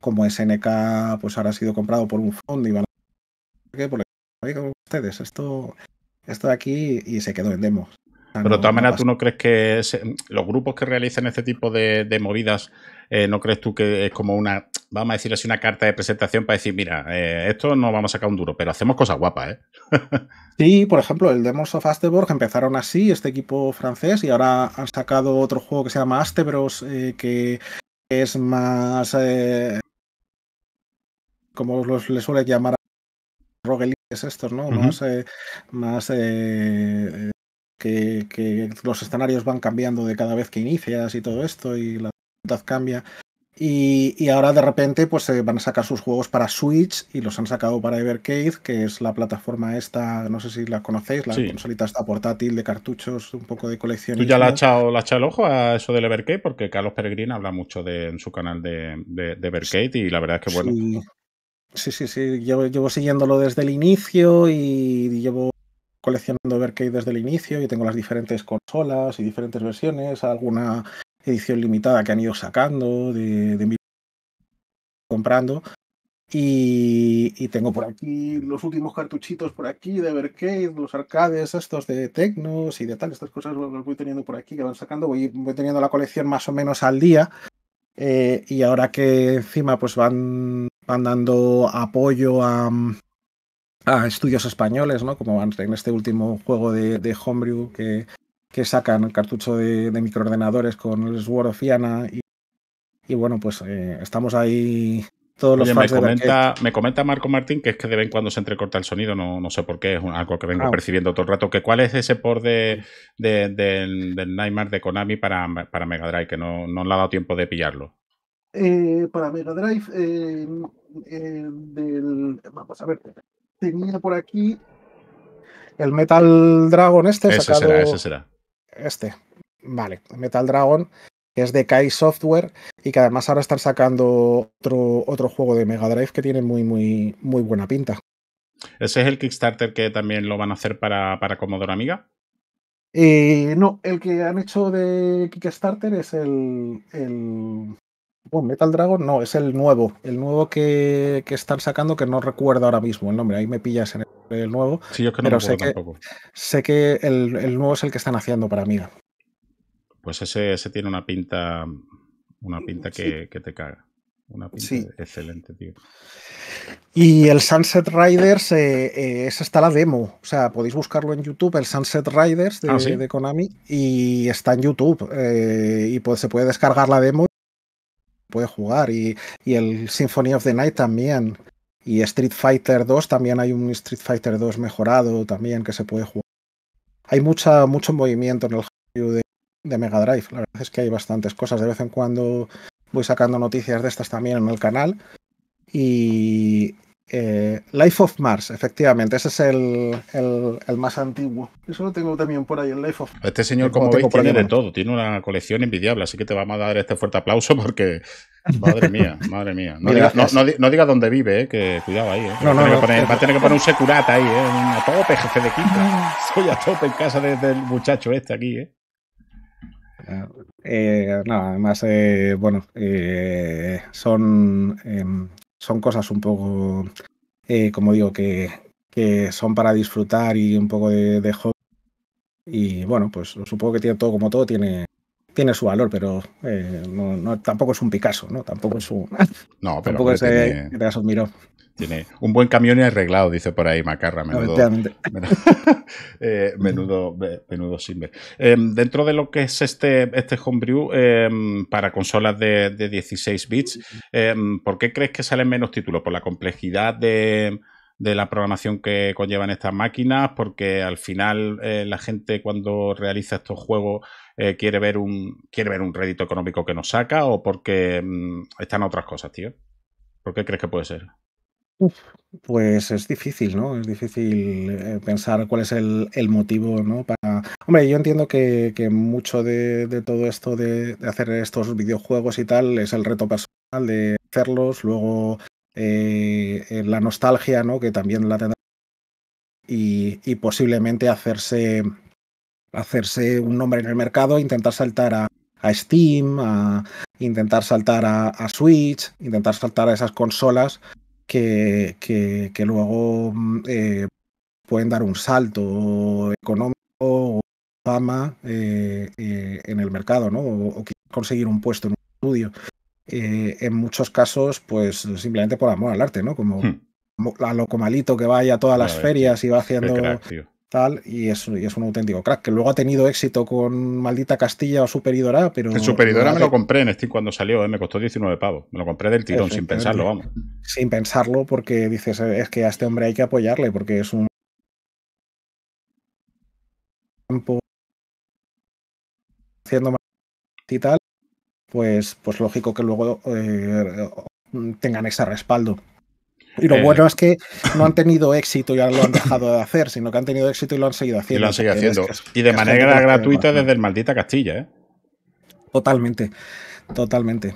como, SNK pues ahora ha sido comprado por un fondo y van a... Por ustedes, esto, esto de aquí y se quedó en demos. Pero de todas maneras, ¿tú no crees que los grupos que realizan este tipo de, movidas, eh, no crees tú que es como una, vamos a decir así, una carta de presentación para decir, mira, eh, esto no vamos a sacar un duro, pero hacemos cosas guapas, ¿eh? sí, por ejemplo, el Demos of Asteborg empezaron así, este equipo francés, y ahora han sacado otro juego que se llama Astebros, eh, que es más eh, como los le suele llamar roguelikes estos, ¿no? Más, eh, eh, que, que, los escenarios van cambiando de cada vez que inicias y todo esto y la edad cambia. Y, ahora de repente pues eh, van a sacar sus juegos para Switch y los han sacado para Evercade, que es la plataforma esta, no sé si la conocéis, la consolita esta portátil de cartuchos, un poco de colección. ¿Tú ya la has echado, el ojo a eso del Evercade? Porque Carlos Peregrín habla mucho de, en su canal de, de, Evercade y la verdad es que bueno. Sí, sí, sí, Yo, llevo siguiéndolo desde el inicio y llevo coleccionando Evercade desde el inicio y tengo las diferentes consolas y diferentes versiones, alguna edición limitada que han ido sacando, de, comprando. Y, tengo por aquí los últimos cartuchitos por aquí de Evercade, los arcades estos de Tecnos y de tal, estas cosas los voy teniendo por aquí que van sacando, voy, voy teniendo la colección más o menos al día. Eh, y ahora que encima pues van, van dando apoyo a, estudios españoles, ¿no? Como en este último juego de, de Homebrew que, que sacan el cartucho de, microordenadores con el Sword of Fiana y, bueno, pues eh, estamos ahí todos los fans me comenta, me comenta Marco Martín que es que de vez en cuando se entrecorta el sonido, no, no sé por qué, es algo que vengo ah. percibiendo todo el rato. Que ¿Cuál es ese por de, de, del Nightmare de Konami para, para Mega Drive? Que no, no le ha dado tiempo de pillarlo. Eh, para Mega Drive, eh, vamos a ver, tenía por aquí el Metal Dragon este ese Será, ese será este. Vale, Metal Dragon, que es de Kai Software y que además ahora están sacando otro, otro juego de Mega Drive que tiene muy, muy, muy buena pinta. ¿Ese es el Kickstarter que también lo van a hacer para, para Commodore Amiga? Eh, no, el que han hecho de Kickstarter es el, Metal Dragon no, es el nuevo. El nuevo que, están sacando, que no recuerdo ahora mismo el nombre. Ahí me pillas en el, nuevo. Sí, yo es que no pero sé tampoco. Sé que el, nuevo es el que están haciendo para mí Pues ese, tiene una pinta. Una pinta que, te caga. Una pinta excelente, tío. Y el Sunset Riders, eh, eh, esa está la demo. O sea, podéis buscarlo en YouTube, el Sunset Riders de, ah, Konami, y está en YouTube. Eh, y pues, se puede descargar la demo puede jugar. Y, el Symphony of the Night también. Y Street Fighter 2 también hay un Street Fighter 2 mejorado también que se puede jugar. Hay mucha, mucho movimiento en el juego de, de Mega Drive. La verdad es que hay bastantes cosas. De vez en cuando voy sacando noticias de estas también en el canal. Y, eh, Life of Mars, efectivamente, ese es el, más antiguo. Eso lo tengo también por ahí, el Life of Mars. Este señor, como veis, tiene de todo, tiene una colección envidiable, así que te vamos a dar este fuerte aplauso porque, madre mía, madre mía. No digas dónde vive, eh, que cuidado ahí. Eh. va, a tener que poner un securata ahí, eh, a tope, jefe de Soy a tope en casa del el muchacho este aquí. Eh. no, además, bueno, son em, son cosas un poco, eh, como digo, que, que, son para disfrutar y un poco de, de Y bueno, pues supongo que tiene todo como todo, tiene, tiene su valor, pero eh, no, tampoco es un Picasso, ¿no? Tampoco es un. No, pero. Tampoco es eh, que te tiene un buen camión y arreglado, dice por ahí Macarra. Menudo, eh, menudo, eh, em, dentro de lo que es este, este homebrew em, para consolas de, 16 bits, em, ¿por qué crees que salen menos títulos? ¿Por la complejidad de, la programación que conllevan estas máquinas? Porque al final eh, la gente cuando realiza estos juegos quiere, ver un, quiere ver un rédito económico que nos saca o porque están otras cosas, tío. ¿Por qué crees que puede ser? pues es difícil, ¿no? Es difícil eh, pensar cuál es el, motivo, ¿no? Para... Hombre, yo entiendo que, mucho de, todo esto de, hacer estos videojuegos y tal es el reto personal de hacerlos, luego eh, eh, la nostalgia, ¿no? Que también la tendrá y, posiblemente hacerse, hacerse un nombre en el mercado, intentar saltar a, Steam, a intentar saltar a Switch, intentar saltar a esas consolas que, que, luego mm, eh, pueden dar un salto económico o fama eh, eh, en el mercado, ¿no? O, conseguir un puesto en un estudio. en muchos casos, pues simplemente por amor al arte, ¿no? Como hmm. loco malito que vaya a todas las ferias y va haciendo y es, es, un auténtico crack, que luego ha tenido éxito con Maldita Castilla o Superidora, pero... El Superidora me lo compré en Steam cuando salió, ¿eh? me costó 19 pavos, me lo compré del tirón, sin pensarlo, vamos. Sin pensarlo, porque dices, eh, es que a este hombre hay que apoyarle, porque es un... haciendo más y tal, pues, pues lógico que luego eh, tengan ese respaldo. Y lo eh, bueno es que no han tenido éxito y lo han dejado de hacer, sino que han tenido éxito y lo han seguido haciendo. Y lo han seguido haciendo. y de manera gratuita desde el maldita Castilla, ¿eh? Totalmente, totalmente.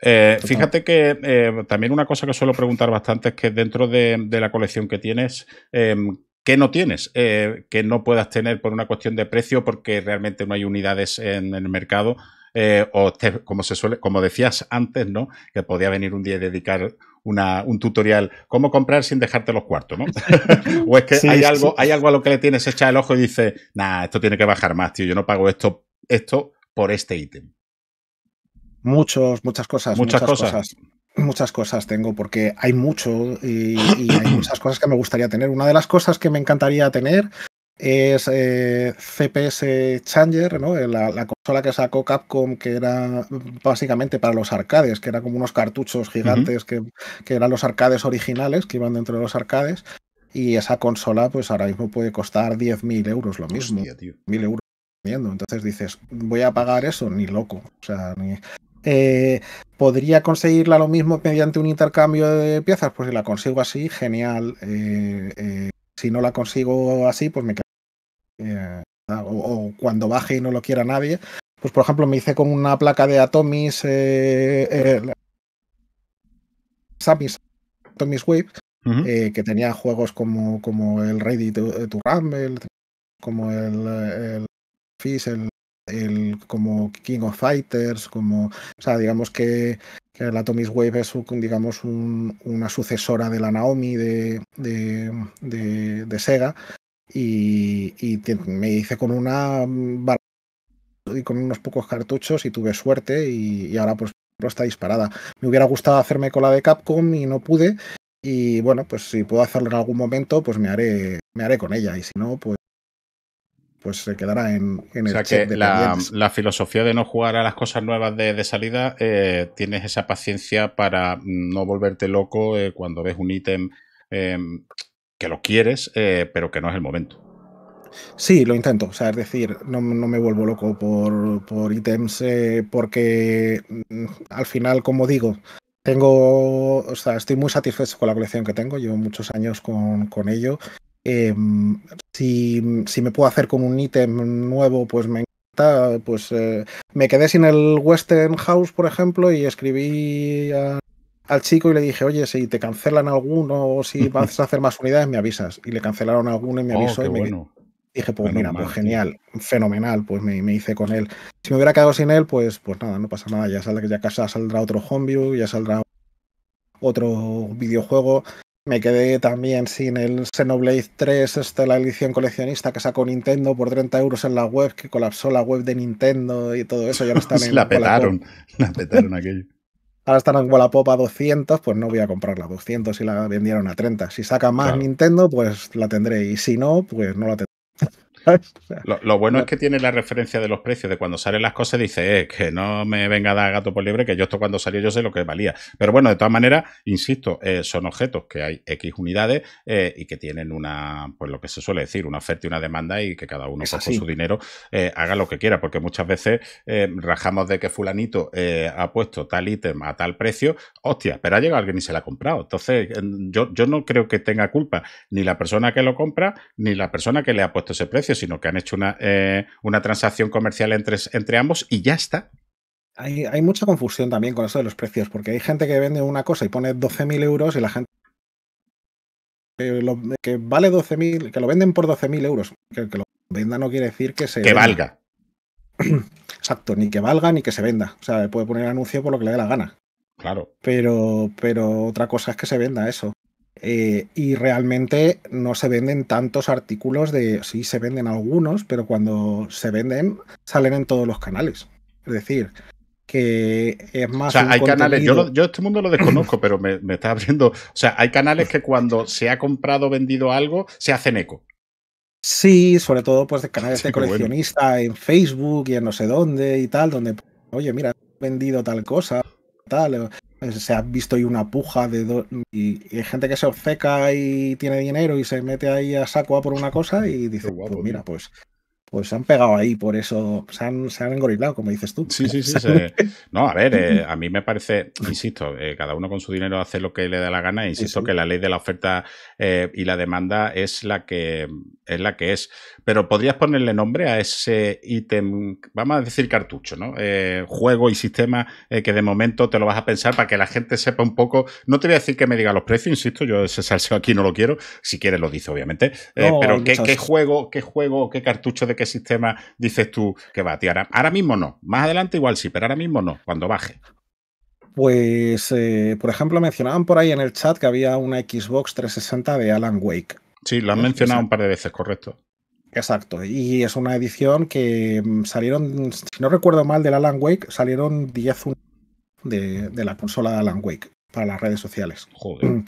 Eh, fíjate que eh, también una cosa que suelo preguntar bastante es que dentro de, la colección que tienes, em, ¿qué no tienes, que no puedas tener por una cuestión de precio, porque realmente no hay unidades en el mercado eh, o como se suele, como decías antes, ¿no? Que podía venir un día y dedicar un tutorial, cómo comprar sin dejarte los cuartos, ¿no? o es que hay algo, hay algo a lo que le tienes echa el ojo y dices, nah, esto tiene que bajar más, tío. Yo no pago esto, esto por este ítem. Muchos, muchas cosas. Muchas, cosas. Muchas cosas tengo, porque hay mucho y hay muchas cosas que me gustaría tener. Una de las cosas que me encantaría tener es CPS eh, Changer, ¿no? Eh, la, consola que sacó Capcom, que era mm, básicamente para los arcades, que eran como unos cartuchos gigantes que, eran los arcades originales, que iban dentro de los arcades. Y esa consola, pues ahora mismo puede costar 10.000 euros, lo mismo. mil euros, Entonces dices, ¿voy a pagar eso? Ni loco. O sea, eh, ¿Podría conseguirla lo mismo mediante un intercambio de piezas? Pues si la consigo así, genial. si no la consigo así, pues me quedo eh, ah, o, cuando baje y no lo quiera nadie. Pues por ejemplo me hice con una placa de Atomis, eh, eh Atomis, Wave, eh, que tenía juegos como, como el Ready to, Rumble, como el, el el como King of Fighters, como, o sea, digamos que, que la Atomis Wave es, digamos, un, una sucesora de la Naomi de, de, de, de Sega, y, me hice con una y con unos pocos cartuchos y tuve suerte y, ahora pues está disparada. Me hubiera gustado hacerme con la de Capcom y no pude y bueno, pues si puedo hacerlo en algún momento, pues me haré me haré con ella y si no, pues pues se quedará en, o sea que la, filosofía de no jugar a las cosas nuevas de, salida, eh, tienes esa paciencia para mm, no volverte loco eh, cuando ves un ítem em, que lo quieres, eh, pero que no es el momento. Sí, lo intento. O sea, es decir, no, me vuelvo loco por, ítems eh, porque mm, al final, como digo, tengo, o sea, estoy muy satisfecho con la colección que tengo. Llevo muchos años con, ello. Em, si, me puedo hacer con un ítem nuevo, pues me encanta. Pues eh, me quedé sin el Western House, por ejemplo, y escribí a al chico y le dije, oye, si te cancelan alguno o si vas a hacer más unidades, me avisas. Y le cancelaron alguno y me oh, avisó y me dije, pues mira, pues genial, fenomenal, pues me, me, hice con él. Si me hubiera quedado sin él, pues, pues nada, no pasa nada, ya, saldrá, ya saldrá otro ya saldrá otro videojuego. Me quedé también sin el Xenoblade 3, esta la edición coleccionista que sacó Nintendo por 30 euros en la web, que colapsó la web de Nintendo y todo eso. Ya no está en la petaron, la petaron aquello ahora están en Wallapop a 200, pues no voy a comprarla 200 si la vendieron a 30. Si saca más Nintendo, pues la tendré y si no, pues no la tendré. Lo, bueno es que tiene la referencia de los precios, de cuando salen las cosas dice, eh, que no me venga a dar gato por libre, que yo esto cuando salió yo sé lo que valía. Pero bueno, de todas maneras, insisto, eh, son objetos que hay X unidades eh, y que tienen una, pues lo que se suele decir, una oferta y una demanda y que cada uno pues, con su dinero haga lo que quiera, porque muchas veces rajamos de que fulanito ha puesto tal ítem a tal precio, hostia, pero ha llegado alguien y se la ha comprado. Entonces, yo no creo que tenga culpa ni la persona que lo compra, ni la persona que le ha puesto ese precio, sino que han hecho una, eh, una transacción comercial entre, entre ambos y ya está. Hay, mucha confusión también con eso de los precios, porque hay gente que vende una cosa y pone 12.000 euros y la gente que, lo, que vale que lo venden por 12.000 euros. Que, lo venda no quiere decir que se... Que valga. Exacto, ni que valga ni que se venda. O sea, puede poner anuncio por lo que le dé la gana. Claro. Pero, pero otra cosa es que se venda eso. Eh, y realmente no se venden tantos artículos de. Sí, se venden algunos, pero cuando se venden, salen en todos los canales. Es decir, que es más. O sea, hay canales. Yo, este mundo lo desconozco, pero me, me, está abriendo. O sea, hay canales que cuando se ha comprado o vendido algo, se hacen eco. Sí, sobre todo pues de canales de coleccionista en Facebook y en no sé dónde y tal, donde, oye, mira, he vendido tal cosa, tal se ha visto ahí una puja de y, hay gente que se obceca y tiene dinero y se mete ahí a saco a por una cosa y dice, pues mira, pues pues se han pegado ahí, por eso se han, se engorilado, como dices tú. Sí, sí, sí. No, a ver, eh, a mí me parece, insisto, eh, cada uno con su dinero hace lo que le da la gana, insisto que la ley de la oferta eh, y la demanda es la que es la que es. Pero podrías ponerle nombre a ese ítem, vamos a decir cartucho, ¿no? Eh, juego y sistema eh, que de momento te lo vas a pensar para que la gente sepa un poco. No te voy a decir que me diga los precios, insisto, yo ese salseo aquí no lo quiero. Si quieres lo dice, obviamente. Eh, pero ¿qué, juego, qué juego, qué cartucho de qué sistema dices tú que va, a tirar? ahora mismo no. Más adelante igual sí, pero ahora mismo no, cuando baje. Pues, por ejemplo, mencionaban por ahí en el chat que había una Xbox 360 de Alan Wake. Sí, lo han mencionado un par de veces, correcto. Exacto, y es una edición que mm, salieron, si no recuerdo mal, del Alan Wake, salieron 10 de, de la consola de Alan Wake para las redes sociales. Joder. Mm.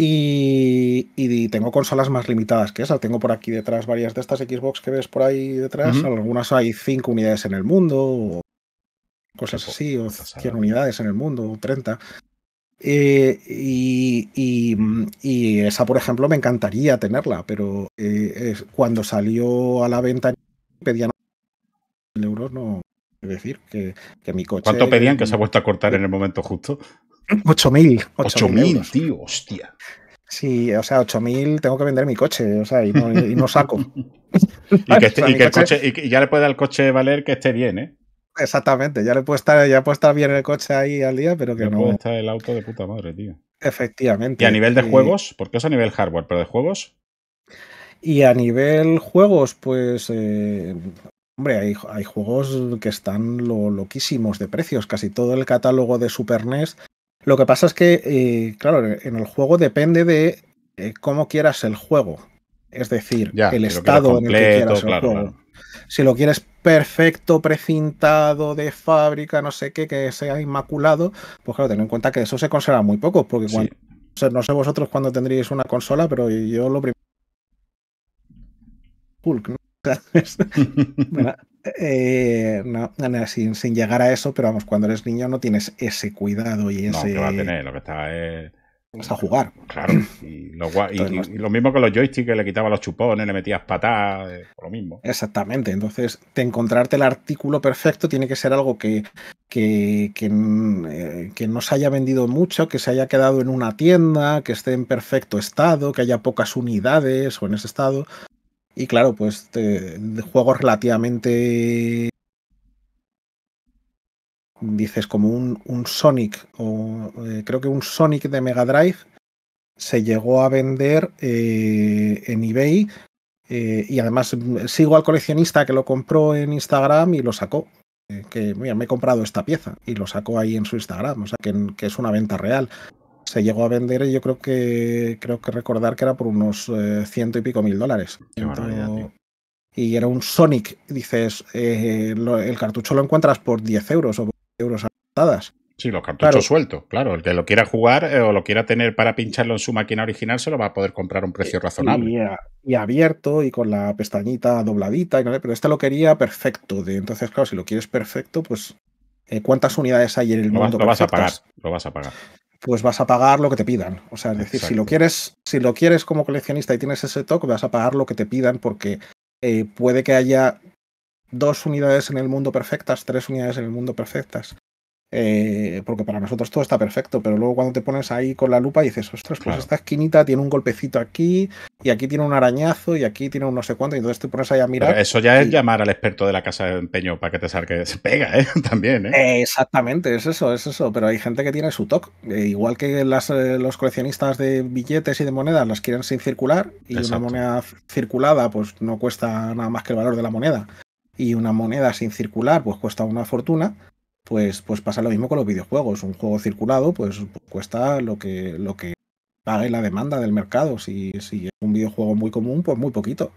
Y, tengo consolas más limitadas que esas, Tengo por aquí detrás varias de estas Xbox que ves por ahí detrás. Algunas hay 5 unidades en el mundo, o cosas así, o 100 unidades en el mundo, o 30. Eh, mm, y, esa, por ejemplo, me encantaría tenerla, pero eh, cuando salió a la venta pedían euros, no es decir que, mi coche. ¿Cuánto pedían que se ha vuelto a cortar en el momento justo? 8.000. 8.000, tío, hostia. Sí, o sea, 8.000 tengo que vender mi coche, o sea, y no, saco. y, que el y ya le puede al coche valer que esté bien, ¿eh? Exactamente, ya le puede estar, ya puesta bien el coche ahí al día, pero que no. Puede estar el auto de puta madre, tío. Efectivamente. ¿Y a nivel de juegos? Porque es a nivel hardware, pero de juegos. Y a nivel juegos, pues. Eh, hombre, hay, juegos que están lo, loquísimos de precios. Casi todo el catálogo de Super NES. Lo que pasa es que, eh, claro, en el juego depende de eh, cómo quieras el juego. Es decir, el estado en el que quieras el juego. Si lo quieres perfecto, precintado, de fábrica, no sé qué, que sea inmaculado, pues claro, ten en cuenta que eso se conserva muy poco, porque no sé vosotros cuándo tendríais una consola, pero yo lo primero... Hulk, ¿no? Eh, sin, llegar a eso, pero vamos, cuando eres niño no tienes ese cuidado y ese... No, que va a tener, lo que está a jugar. Claro, y lo, mismo que los joysticks, le quitabas los chupones, le metías patadas, eh, lo mismo. Exactamente, entonces te encontrarte el artículo perfecto tiene que ser algo que, mm, eh, que, no se haya vendido mucho, que se haya quedado en una tienda, que esté en perfecto estado, que haya pocas unidades o en ese estado. Y claro, pues juegos relativamente dices, como un, Sonic, o eh, creo que un Sonic de Mega Drive se llegó a vender eh, en eBay. Eh, y además mm, sigo al coleccionista que lo compró en Instagram y lo sacó. que me he comprado esta pieza y lo sacó ahí en su Instagram. O sea que, es una venta real. Se llegó a vender, y yo creo que creo que recordar que era por unos ciento y pico mil dólares. y era un Sonic, dices, el cartucho lo encuentras por 10 euros euros adaptadas. Sí, los cartuchos claro. sueltos, claro. El que lo quiera jugar eh, o lo quiera tener para pincharlo en su máquina original se lo va a poder comprar a un precio eh, razonable. Y, abierto y con la pestañita dobladita, pero este lo quería perfecto. entonces, claro, si lo quieres perfecto, pues eh, ¿cuántas unidades hay en el mundo? Vas, lo vas a pagar, lo vas a pagar. Pues vas a pagar lo que te pidan. O sea, es decir, si lo, quieres, si lo quieres como coleccionista y tienes ese toque, vas a pagar lo que te pidan porque puede que haya dos unidades en el mundo perfectas, tres unidades en el mundo perfectas. Eh, porque para nosotros todo está perfecto, pero luego cuando te pones ahí con la lupa dices, ostras, pues esta esquinita tiene un golpecito aquí, y aquí tiene un arañazo, y aquí tiene un no sé cuánto, y entonces te pones ahí a mirar. eso ya es llamar al experto de la casa de empeño para que te saque, se pega, ¿eh? También, ¿eh? Exactamente, es eso, es eso, pero hay gente que tiene su toque, eh, igual que las, eh, los coleccionistas de billetes y de monedas las quieren sin circular, y una moneda circulada pues no cuesta nada más que el valor de la moneda y una moneda sin circular pues cuesta una fortuna, pues, pues pasa lo mismo con los videojuegos. Un juego circulado pues, cuesta lo que, lo que pague la demanda del mercado. Si, si es un videojuego muy común, pues muy poquito.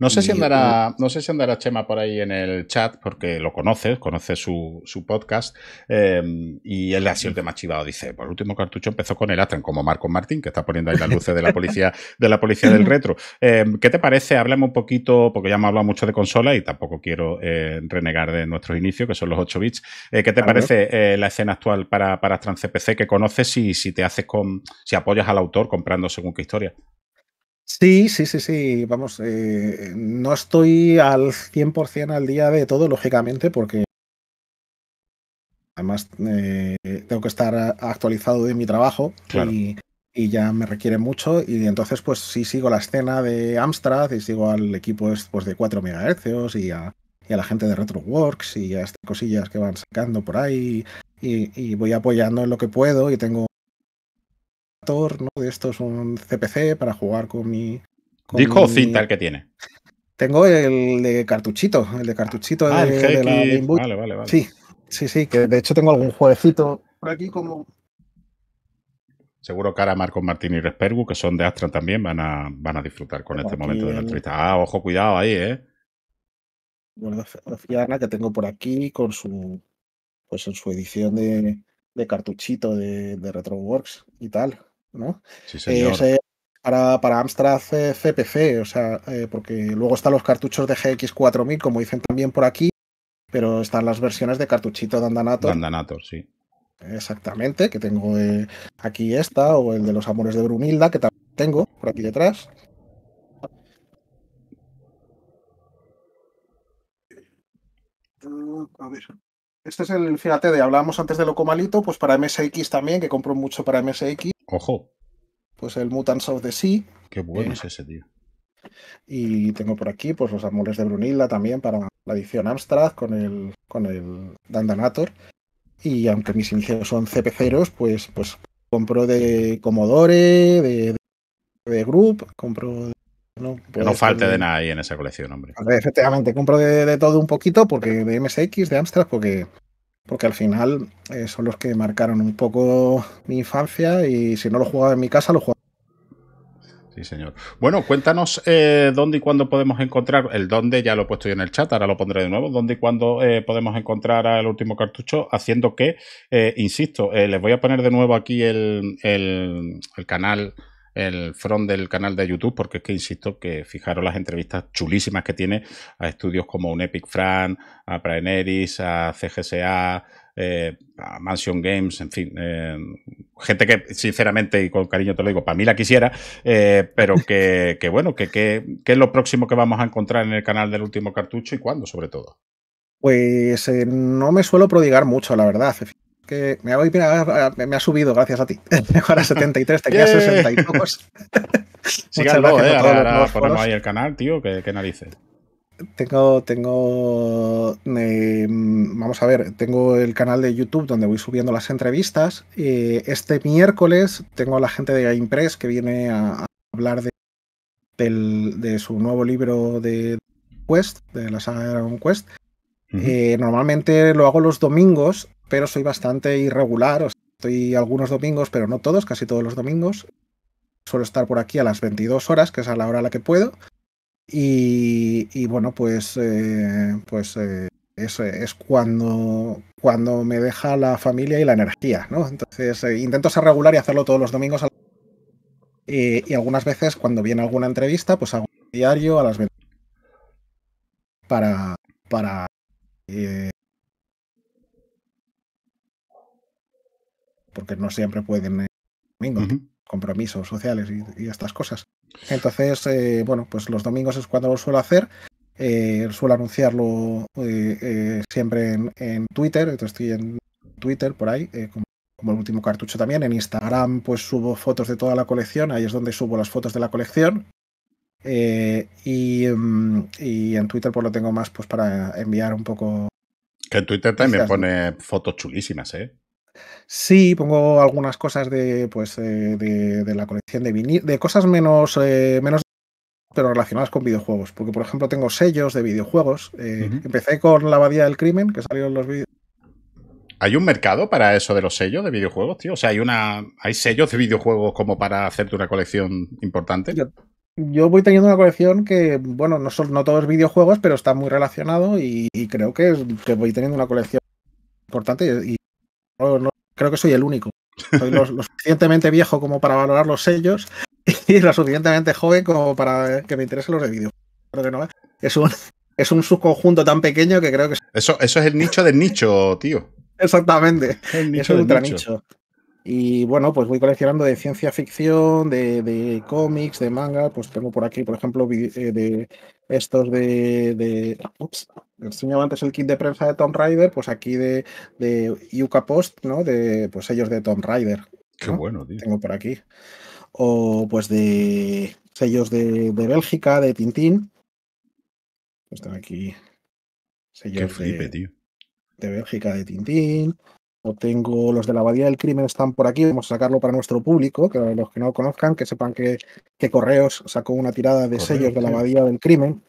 No sé, si andará, no sé si andará Chema por ahí en el chat, porque lo conoces, conoce su, podcast, eh, y él ha sido el tema chivado. Dice, por el último cartucho empezó con el Atran, como Marco Martín, que está poniendo ahí las luces de la policía, de la policía del retro. Eh, ¿Qué te parece? Háblame un poquito, porque ya hemos hablado mucho de consola y tampoco quiero eh, renegar de nuestros inicios, que son los 8 bits. ¿Qué te parece la escena actual para, para CPC que conoces y si te haces con, si apoyas al autor comprando según qué historia? Sí, sí, sí, sí, vamos, eh, no estoy al 100% al día de todo, lógicamente, porque además eh, tengo que estar actualizado de mi trabajo y, ya me requiere mucho, y entonces pues sí sigo la escena de Amstrad y sigo al equipo pues, de 4 MHz y a, la gente de RetroWorks y a estas cosillas que van sacando por ahí y, voy apoyando en lo que puedo y tengo de esto De estos, un CPC para jugar con mi. ¿Disco o cinta el que tiene? Tengo el de cartuchito, el de cartuchito ah, de, la Game Sí, sí, sí, que de hecho tengo algún jueguecito por aquí como. Seguro que ahora Marcos Martín y Respergu, que son de Astra también, van a, van a disfrutar con este momento de la entrevista. Ah, ojo, cuidado ahí, ¿eh? Bueno, Fiana, que tengo por aquí con su. Pues en su edición de, cartuchito de, de Retroworks y tal. Eh, para, Amstrad CPC, eh, o sea, eh, porque luego están los cartuchos de GX4000, como dicen también por aquí, pero están las versiones de cartuchito de Andanato sí. Exactamente, que tengo aquí esta, o el de los amores de Brunilda, que también tengo por aquí detrás. Este es el, fíjate, de hablábamos antes de lo comalito, pues para MSX también, que compro mucho para MSX. Ojo. Pues el Mutants of the Sea. Qué bueno eh. es ese, tío. Y tengo por aquí pues los amores de Brunilla también para la edición Amstrad con el, con el Dandanator. Y aunque mis inicios son CPCeros, pues, pues compro de Commodore, de, de, Group, compro de no, falta pues, falte de nada ahí en esa colección, hombre. Efectivamente, compro de, de, todo un poquito, porque de MSX, de Amstrad, porque porque al final eh, son los que marcaron un poco mi infancia y si no lo jugaba en mi casa, lo jugaba. Sí, señor. Bueno, cuéntanos eh, dónde y cuándo podemos encontrar, el dónde ya lo he puesto yo en el chat, ahora lo pondré de nuevo, dónde y cuándo eh, podemos encontrar al último cartucho, haciendo que, insisto, les voy a poner de nuevo aquí el, el canal el front del canal de YouTube, porque es que insisto que fijaros las entrevistas chulísimas que tiene a estudios como un Epic Fran, a Praeneris, a CGSA, eh, a Mansion Games, en fin, eh, gente que sinceramente y con cariño te lo digo, para mí la quisiera, eh, pero que, bueno, que, que, es lo próximo que vamos a encontrar en el canal del último cartucho y cuándo, sobre todo. Pues no me suelo prodigar mucho, la verdad me, ha subido gracias a ti. Ahora 73, tenía 60 y pocos. Síganlo, ahora, ahí el canal, tío, que, narices. Tengo, tengo, vamos a ver, tengo el canal de YouTube donde voy subiendo las entrevistas. este miércoles tengo a la gente de Impress que viene a, hablar de, de su nuevo libro de Quest, de la saga de Dragon Quest. Eh, normalmente lo hago los domingos pero soy bastante irregular. estoy algunos domingos, pero no todos, casi todos los domingos. Suelo estar por aquí a las 22 horas, que es a la hora a la que puedo. Y, bueno, pues, eh, pues eh, es, cuando, cuando me deja la familia y la energía, ¿no? Entonces eh, intento ser regular y hacerlo todos los domingos. y algunas veces cuando viene alguna entrevista, pues hago un diario a las 22 para, para porque no siempre pueden eh, domingo, compromisos sociales y, estas cosas. Entonces, eh, bueno, pues los domingos es cuando lo suelo hacer. Eh, suelo anunciarlo eh, siempre en, Twitter, entonces estoy en Twitter por ahí, como, el último cartucho también. En Instagram, pues subo fotos de toda la colección, ahí es donde subo las fotos de la colección. Mm, y, en Twitter, pues lo tengo más pues para enviar un poco. Que en Twitter también pone fotos chulísimas, ¿eh? Sí, pongo algunas cosas de, pues, eh, de, la colección de vinil, de cosas menos, eh, menos pero relacionadas con videojuegos. Porque, por ejemplo, tengo sellos de videojuegos. Eh, empecé con La Abadía del Crimen, que salieron los vídeos. ¿Hay un mercado para eso de los sellos de videojuegos, tío? O sea, hay una. ¿Hay sellos de videojuegos como para hacerte una colección importante? Yo, voy teniendo una colección que, bueno, no son no todos videojuegos, pero está muy relacionado y, creo que, es, que voy teniendo una colección importante y, no, creo que soy el único. Soy lo, suficientemente viejo como para valorar los sellos y lo suficientemente joven como para que me interesen los de vídeo. ¿eh? es un, subconjunto tan pequeño que creo que... Eso, eso es el nicho del nicho, tío. Exactamente. es Nicho. Y bueno, pues voy coleccionando de ciencia ficción, de, cómics, de manga. Pues tengo por aquí, por ejemplo, eh, de estos de. de ups, enseñaba antes el kit de prensa de Tom Rider, pues aquí de, de Yuka Post, ¿no? De sellos pues de Tom Rider. Qué bueno, tío. Tengo por aquí. O pues de sellos de, de Bélgica, de Tintín. Pues tengo aquí sellos Qué flipe, de, tío. de Bélgica, de Tintín o tengo los de la Abadía del Crimen están por aquí, vamos a sacarlo para nuestro público, que los que no conozcan, que sepan que, Correos sacó una tirada de sellos de la Abadía del Crimen.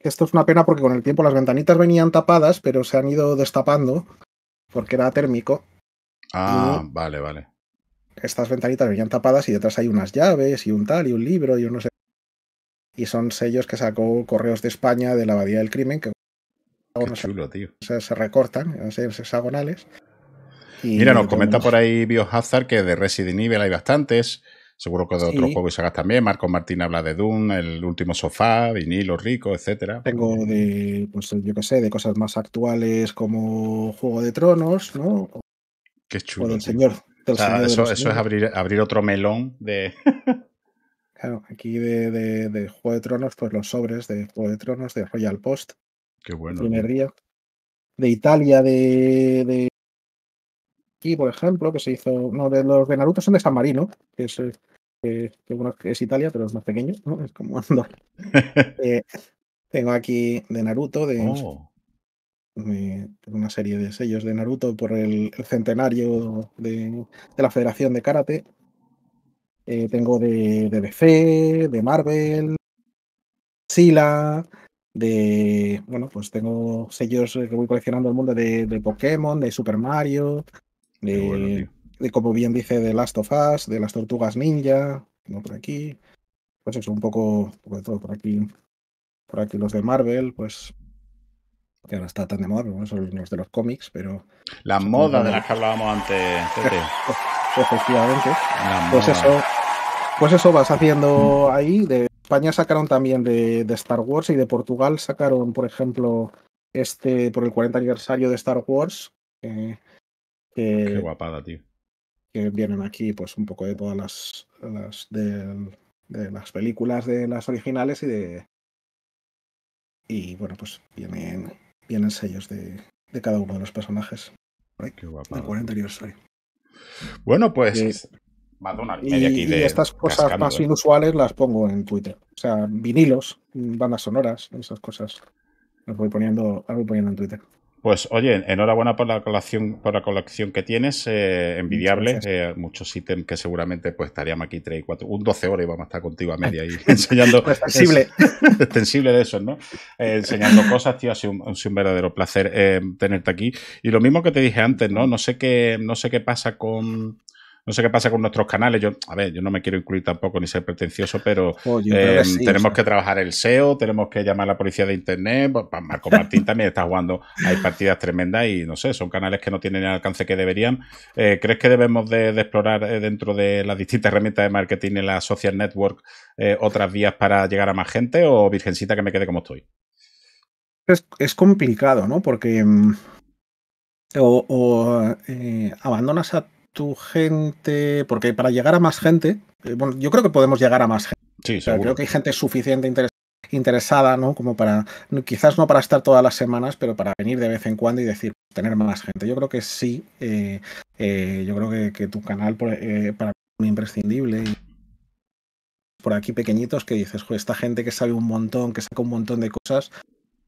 Esto es una pena porque con el tiempo las ventanitas venían tapadas, pero se han ido destapando porque era térmico. Ah, vale, vale. Estas ventanitas venían tapadas y detrás hay unas llaves y un tal y un libro y un sé. Y son sellos que sacó Correos de España de la Abadía del Crimen, que chulo, tío. Se, se recortan, van hexagonales. Mira, nos comenta por ahí Biohazard que de Resident Evil hay bastantes. Seguro que de otros juegos y sagas también. Marco Martín habla de Doom, el último sofá, vinilo rico, etcétera. Tengo de, pues yo qué sé, de cosas más actuales como Juego de Tronos, ¿no? Qué chulo. O señor. eso, es abrir, abrir otro melón de. claro, aquí de, Juego de Tronos, pues los sobres de Juego de Tronos, de Royal Post, Qué bueno. De Italia, de, aquí, por ejemplo, que se hizo. No, de los de Naruto son de San Marino, que es, eh, que, es Italia, pero es más pequeño, ¿no? Es como eh, tengo aquí de Naruto, de, oh. una serie de sellos de Naruto por el, centenario de, la Federación de Karate. Eh, tengo de, de DC, de Marvel, Sila, de, bueno, pues tengo sellos que voy coleccionando el mundo de, Pokémon, de Super Mario, de, como bien dice, de Last of Us, de las Tortugas Ninja, por aquí, pues eso, un poco, de todo por aquí, por aquí los de Marvel, pues que ahora está tan de moda, bueno, son los de los cómics, pero... La moda de la que hablábamos antes, Efectivamente. pues eso, pues eso vas haciendo ahí, de, España sacaron también de, Star Wars y de Portugal sacaron, por ejemplo, este por el 40 aniversario de Star Wars. Qué guapada, tío. Que vienen aquí, pues, un poco de todas las, de, las películas de las originales y de. Y bueno, pues vienen, vienen sellos de, de cada uno de los personajes. Qué guapada, 40 aniversario. Bueno, pues. Eh, Madonna y aquí. estas cosas más ¿eh? inusuales las pongo en Twitter. O sea, vinilos, bandas sonoras, esas cosas. Las voy poniendo, las poniendo en Twitter. Pues oye, enhorabuena por la colección, por la colección que tienes, eh, envidiable, eh, muchos ítems que seguramente pues estaríamos aquí 3 y 4, un 12 horas y a estar contigo a media ahí enseñando. extensible. Pues, extensible de eso, ¿no? enseñando cosas, tío, ha sido un, verdadero placer tenerte aquí. Y lo mismo que te dije antes, ¿no? No sé qué, no sé qué pasa con no sé qué pasa con nuestros canales. Yo, a ver, yo no me quiero incluir tampoco ni ser pretencioso, pero eh, tenemos que trabajar el SEO, tenemos que llamar a la policía de internet. Pues, Marco Martín también está jugando. Hay partidas tremendas y no sé, son canales que no tienen el alcance que deberían. Eh, ¿Crees que debemos de, explorar eh, dentro de las distintas herramientas de marketing en la social network otras vías para llegar a más gente? O Virgencita que me quede como estoy. Es, complicado, ¿no? Porque mm, o, abandonas a tu gente, porque para llegar a más gente, eh, bueno, yo creo que podemos llegar a más gente. Sí, creo que hay gente suficiente interesada, ¿no? Como para, quizás no para estar todas las semanas, pero para venir de vez en cuando y decir, tener más gente. Yo creo que sí, eh, eh, yo creo que, tu canal para es imprescindible. por aquí pequeñitos que dices, esta gente que sabe un montón, que saca un montón de cosas,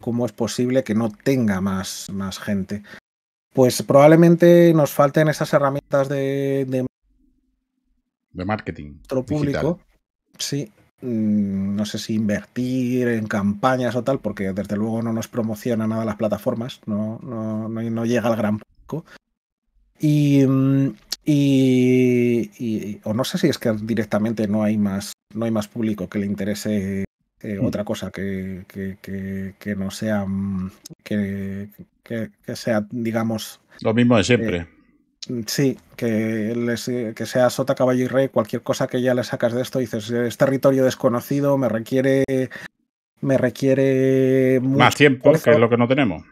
¿cómo es posible que no tenga más, más gente? pues probablemente nos falten esas herramientas de, de, marketing. público. Sí. Mm, no sé si invertir en campañas o tal, porque desde luego no nos promociona nada las plataformas, no, no, llega al gran público. Mm, y, y, y, o no sé si es que directamente no hay más, no hay más público que le interese eh, mm. otra cosa que, no sea mm, que, sea, digamos. Lo mismo de eh, siempre. Mm, sí, que, que sea sota, caballo y rey, cualquier cosa que ya le sacas de esto, dices, es territorio desconocido, me requiere... Me requiere... Más tiempo, que lo que no tenemos.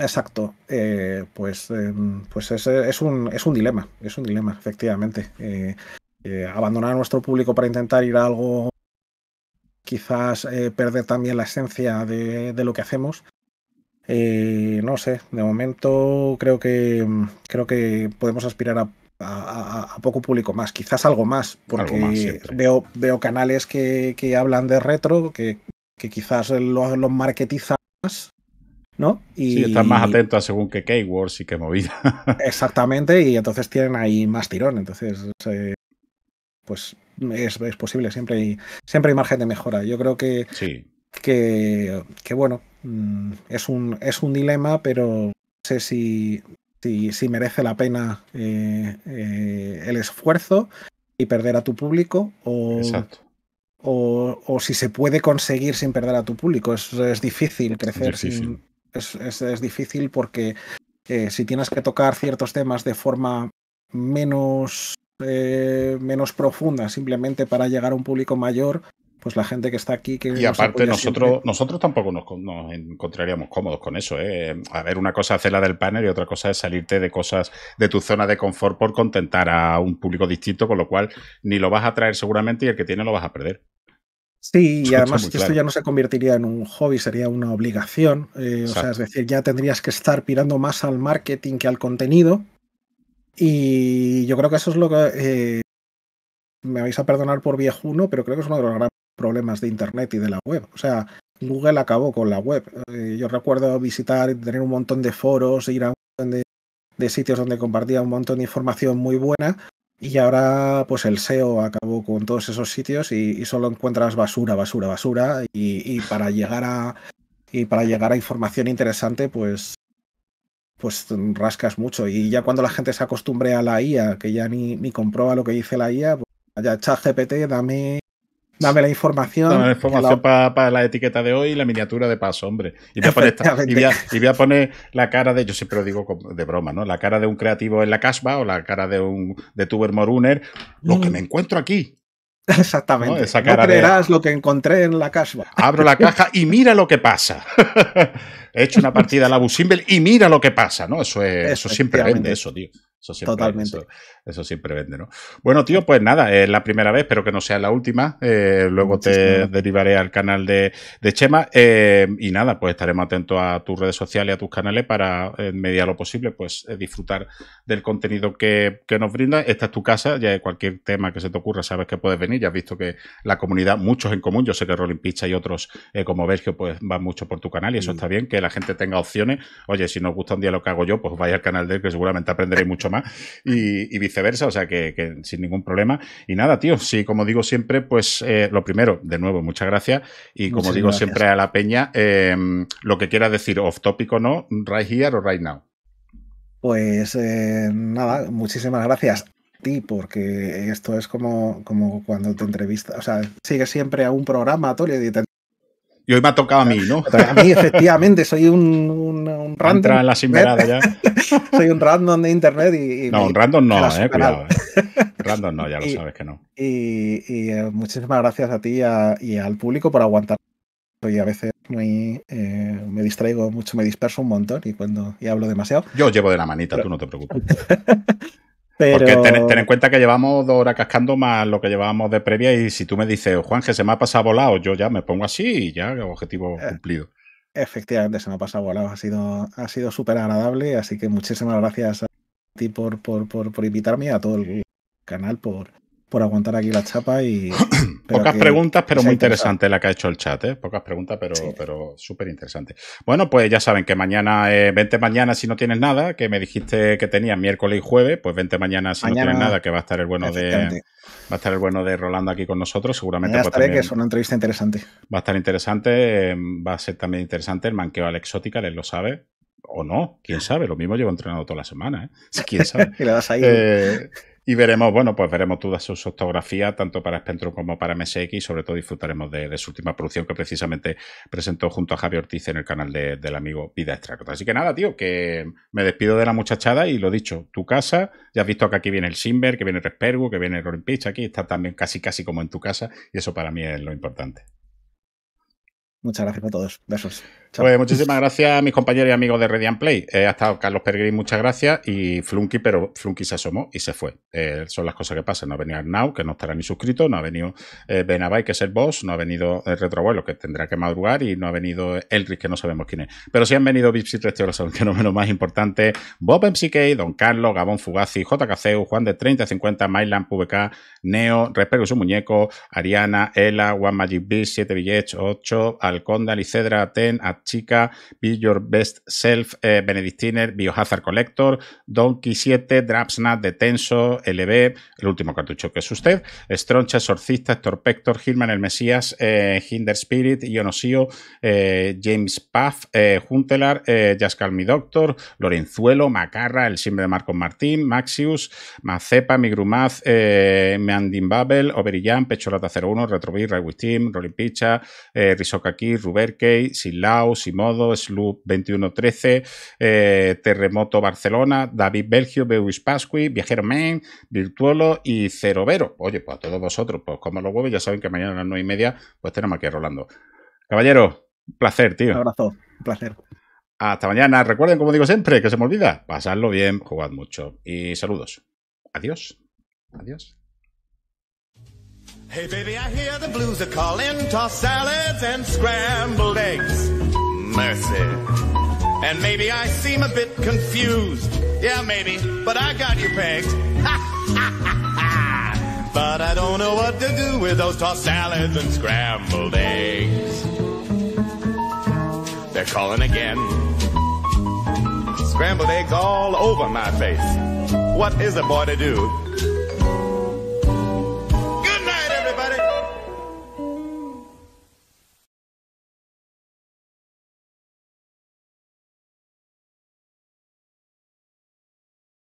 Exacto. Eh, pues em, pues es, es, un, es un dilema, es un dilema, efectivamente. abandonar a nuestro público para intentar ir a algo quizás eh, perder también la esencia de, lo que hacemos. Eh, no sé, de momento creo que mm, creo que podemos aspirar a, poco público más, quizás algo más, porque veo, canales que, hablan de retro, que, quizás los lo marketizan más, ¿no? Y sí, están más atentos según que keywords y que movida. exactamente, y entonces tienen ahí más tirón, entonces eh, pues es, posible, siempre hay, siempre margen de mejora. Yo creo que, sí. que, bueno, mm, es un, es un dilema, pero sé si, si, merece la pena eh, eh, el esfuerzo y perder a tu público o... si se puede conseguir sin perder a tu público. Es, difícil crecer. es, difícil porque eh, si tienes que tocar ciertos temas de forma menos eh, menos profunda, simplemente para llegar a un público mayor, pues la gente que está aquí que... Y aparte nosotros, nosotros tampoco nos, nos, encontraríamos cómodos con eso. ¿eh? A ver, una cosa es del panel y otra cosa es salirte de cosas de tu zona de confort por contentar a un público distinto, con lo cual ni lo vas a traer seguramente y el que tiene lo vas a perder. Sí, y además esto ya no se convertiría en un hobby, sería una obligación. Eh, o sea, es decir, ya tendrías que estar pirando más al marketing que al contenido, y yo creo que eso es lo que... Eh, me vais a perdonar por viejuno, pero creo que es uno de los grandes problemas de Internet y de la web. O sea, Google acabó con la web. Eh, yo recuerdo visitar y tener un montón de foros, ir a un montón de, sitios donde compartía un montón de información muy buena, y ahora, pues el SEO acabó con todos esos sitios y, y solo encuentras basura, basura, basura. Y, y, para llegar a y para llegar a información interesante, pues pues rascas mucho. Y ya cuando la gente se acostumbre a la IA, que ya ni, ni lo que dice la IA, pues ya GPT dame, dame la información. Dame la información para la etiqueta de hoy y la miniatura de paso, hombre. Y voy, a poner poner la cara de, yo siempre lo digo de broma, ¿no? La cara de un creativo en la caspa o la cara de un de tuber moruner, lo que mm. me encuentro aquí. Exactamente. No, creerás lo que encontré en la caja. Abro la caja y mira lo que pasa. He hecho una partida a la Busimbel y mira lo que pasa, ¿no? Eso eso siempre vende, eso, tío. Totalmente. Eso, siempre vende, ¿no? Bueno, tío, pues nada, es la primera vez, pero que no sea la última. Eh, luego te derivaré al canal de, Chema. Eh, y nada, pues estaremos atentos a tus redes sociales, y a tus canales, para, en medida lo posible, pues eh, disfrutar del contenido que, nos brinda. Esta es tu casa, ya cualquier tema que se te ocurra, sabes que puedes venir. Ya has visto que la comunidad, muchos en común, yo sé que Rolling Pizza y otros como que pues van mucho por tu canal y eso mm. está bien, que la gente tenga opciones. Oye, si nos gusta un día lo que hago yo, pues vaya al canal de él, que seguramente aprenderéis mucho más y, viceversa, o sea que, sin ningún problema. Y nada, tío, sí, como digo siempre, pues eh, lo primero, de nuevo, muchas gracias. Y como digo siempre a la peña, em, lo que quiera decir, off topic o no, right here o right now. Pues eh, nada, muchísimas gracias a ti, porque esto es como, como cuando te entrevistas, o sea, sigue siempre a un programa, Tolio, y te y hoy me ha tocado a mí, ¿no? A mí, efectivamente, soy un, un, random. Entra en la ¿eh? ya. soy un random de internet y. no, un random no, eh, cuidado. Eh. Random no, ya lo sabes que no. Y, eh, muchísimas gracias a ti y al público por aguantar. Y a veces me distraigo mucho, me disperso un montón y cuando y hablo demasiado. Yo llevo de la manita, tú no te preocupes. Porque ten, en cuenta que llevamos dos horas cascando más lo que llevábamos de previa y si tú me dices, Juan, que se me ha pasado volado, yo ya me pongo así y ya, objetivo eh, cumplido. Efectivamente, se me ha pasado volado, ha sido, ha sido súper agradable, así que muchísimas gracias a ti por, por, por invitarme a todo el canal por, por aguantar aquí la chapa y... Pocas preguntas, pero muy interesante la que ha hecho el chat, ¿eh? Pocas preguntas, pero pero súper interesante. Bueno, pues ya saben que mañana, eh, vente mañana si no tienes nada, que me dijiste que tenías miércoles y jueves, pues vente mañana si no tienes nada, que va a estar el bueno de... Va a estar el bueno de Rolando aquí con nosotros, seguramente. Pues, que es una entrevista interesante. Va a estar interesante, em, va a ser también interesante el manqueo la exótica, él lo sabe, o no, quién sabe, lo mismo llevo entrenado toda la semana, ¿eh? quién sabe. y le das eh, y veremos, bueno, pues veremos todas sus ortografías, tanto para Spectrum como para MSX, y sobre todo disfrutaremos de, su última producción que precisamente presentó junto a Javier Ortiz en el canal del amigo Vida Extra Así que nada, tío, que me despido de la muchachada y lo dicho, tu casa, ya has visto que aquí viene el Simber, que viene el Respergo, que viene el pitch aquí está también casi casi como en tu casa, y eso para mí es lo importante. Muchas gracias a todos. Besos. Pues muchísimas gracias a mis compañeros y amigos de Redian Play. Eh, ha estado Carlos Peregrín, muchas gracias. Y Flunky, pero Flunky se asomó y se fue. Eh, son las cosas que pasan. No ha venido Arnau, que no estará ni suscrito. No ha venido eh, que es el boss. No ha venido el eh, Retroabuelo, que tendrá que madrugar. Y no ha venido Elric, que no sabemos quién es. Pero sí han venido Vipsy Tres que no menos más importante. Bob MCK, Don Carlos, Gabón Fugazi, JKC, Juan de 30 a 50, PVK, Neo, Respego su muñeco, Ariana, Ela, One Magic Beast, 7 Billets, 8, Alconda, Licedra, Ten, Aten. Chica, Be Your Best Self, benedictine eh, Benedictiner, Biohazard Collector, Donkey 7, Drapsnat, Detenso, LB, el último cartucho que es usted, Stroncha, Exorcista, Torpector, Gilman, El Mesías, eh, Hinder Spirit, Ionosio, eh, James Puff, Juntelar, jaskal Mi Doctor, Lorenzuelo, Macarra, El Simbre de Marcos Martín, Maxius, Macepa, Migrumaz, Meandim Babel, overillan Pecholata 01, Retrovir, Ray Team, Rolling Picha, Risokaki, Sin Silao, Simodo, Sloop 2113, eh, Terremoto Barcelona, David Belgio, Bewis Pasqui, Viajero Main, Virtuolo y Cerovero. Oye, pues a todos vosotros, pues como los huevos, ya saben que mañana a las 9 y media, pues tenemos aquí a Rolando. Caballero, placer, tío. Un abrazo, un placer. Hasta mañana. Recuerden, como digo siempre, que se me olvida, pasadlo bien, jugad mucho. Y saludos. Adiós. Adiós. Hey baby, I hear the blues are calling, toss salads and scrambled eggs. mercy. And maybe I seem a bit confused. Yeah, maybe, but I got you pegged. but I don't know what to do with those tossed salads and scrambled eggs. They're calling again. Scrambled eggs all over my face. What is a boy to do?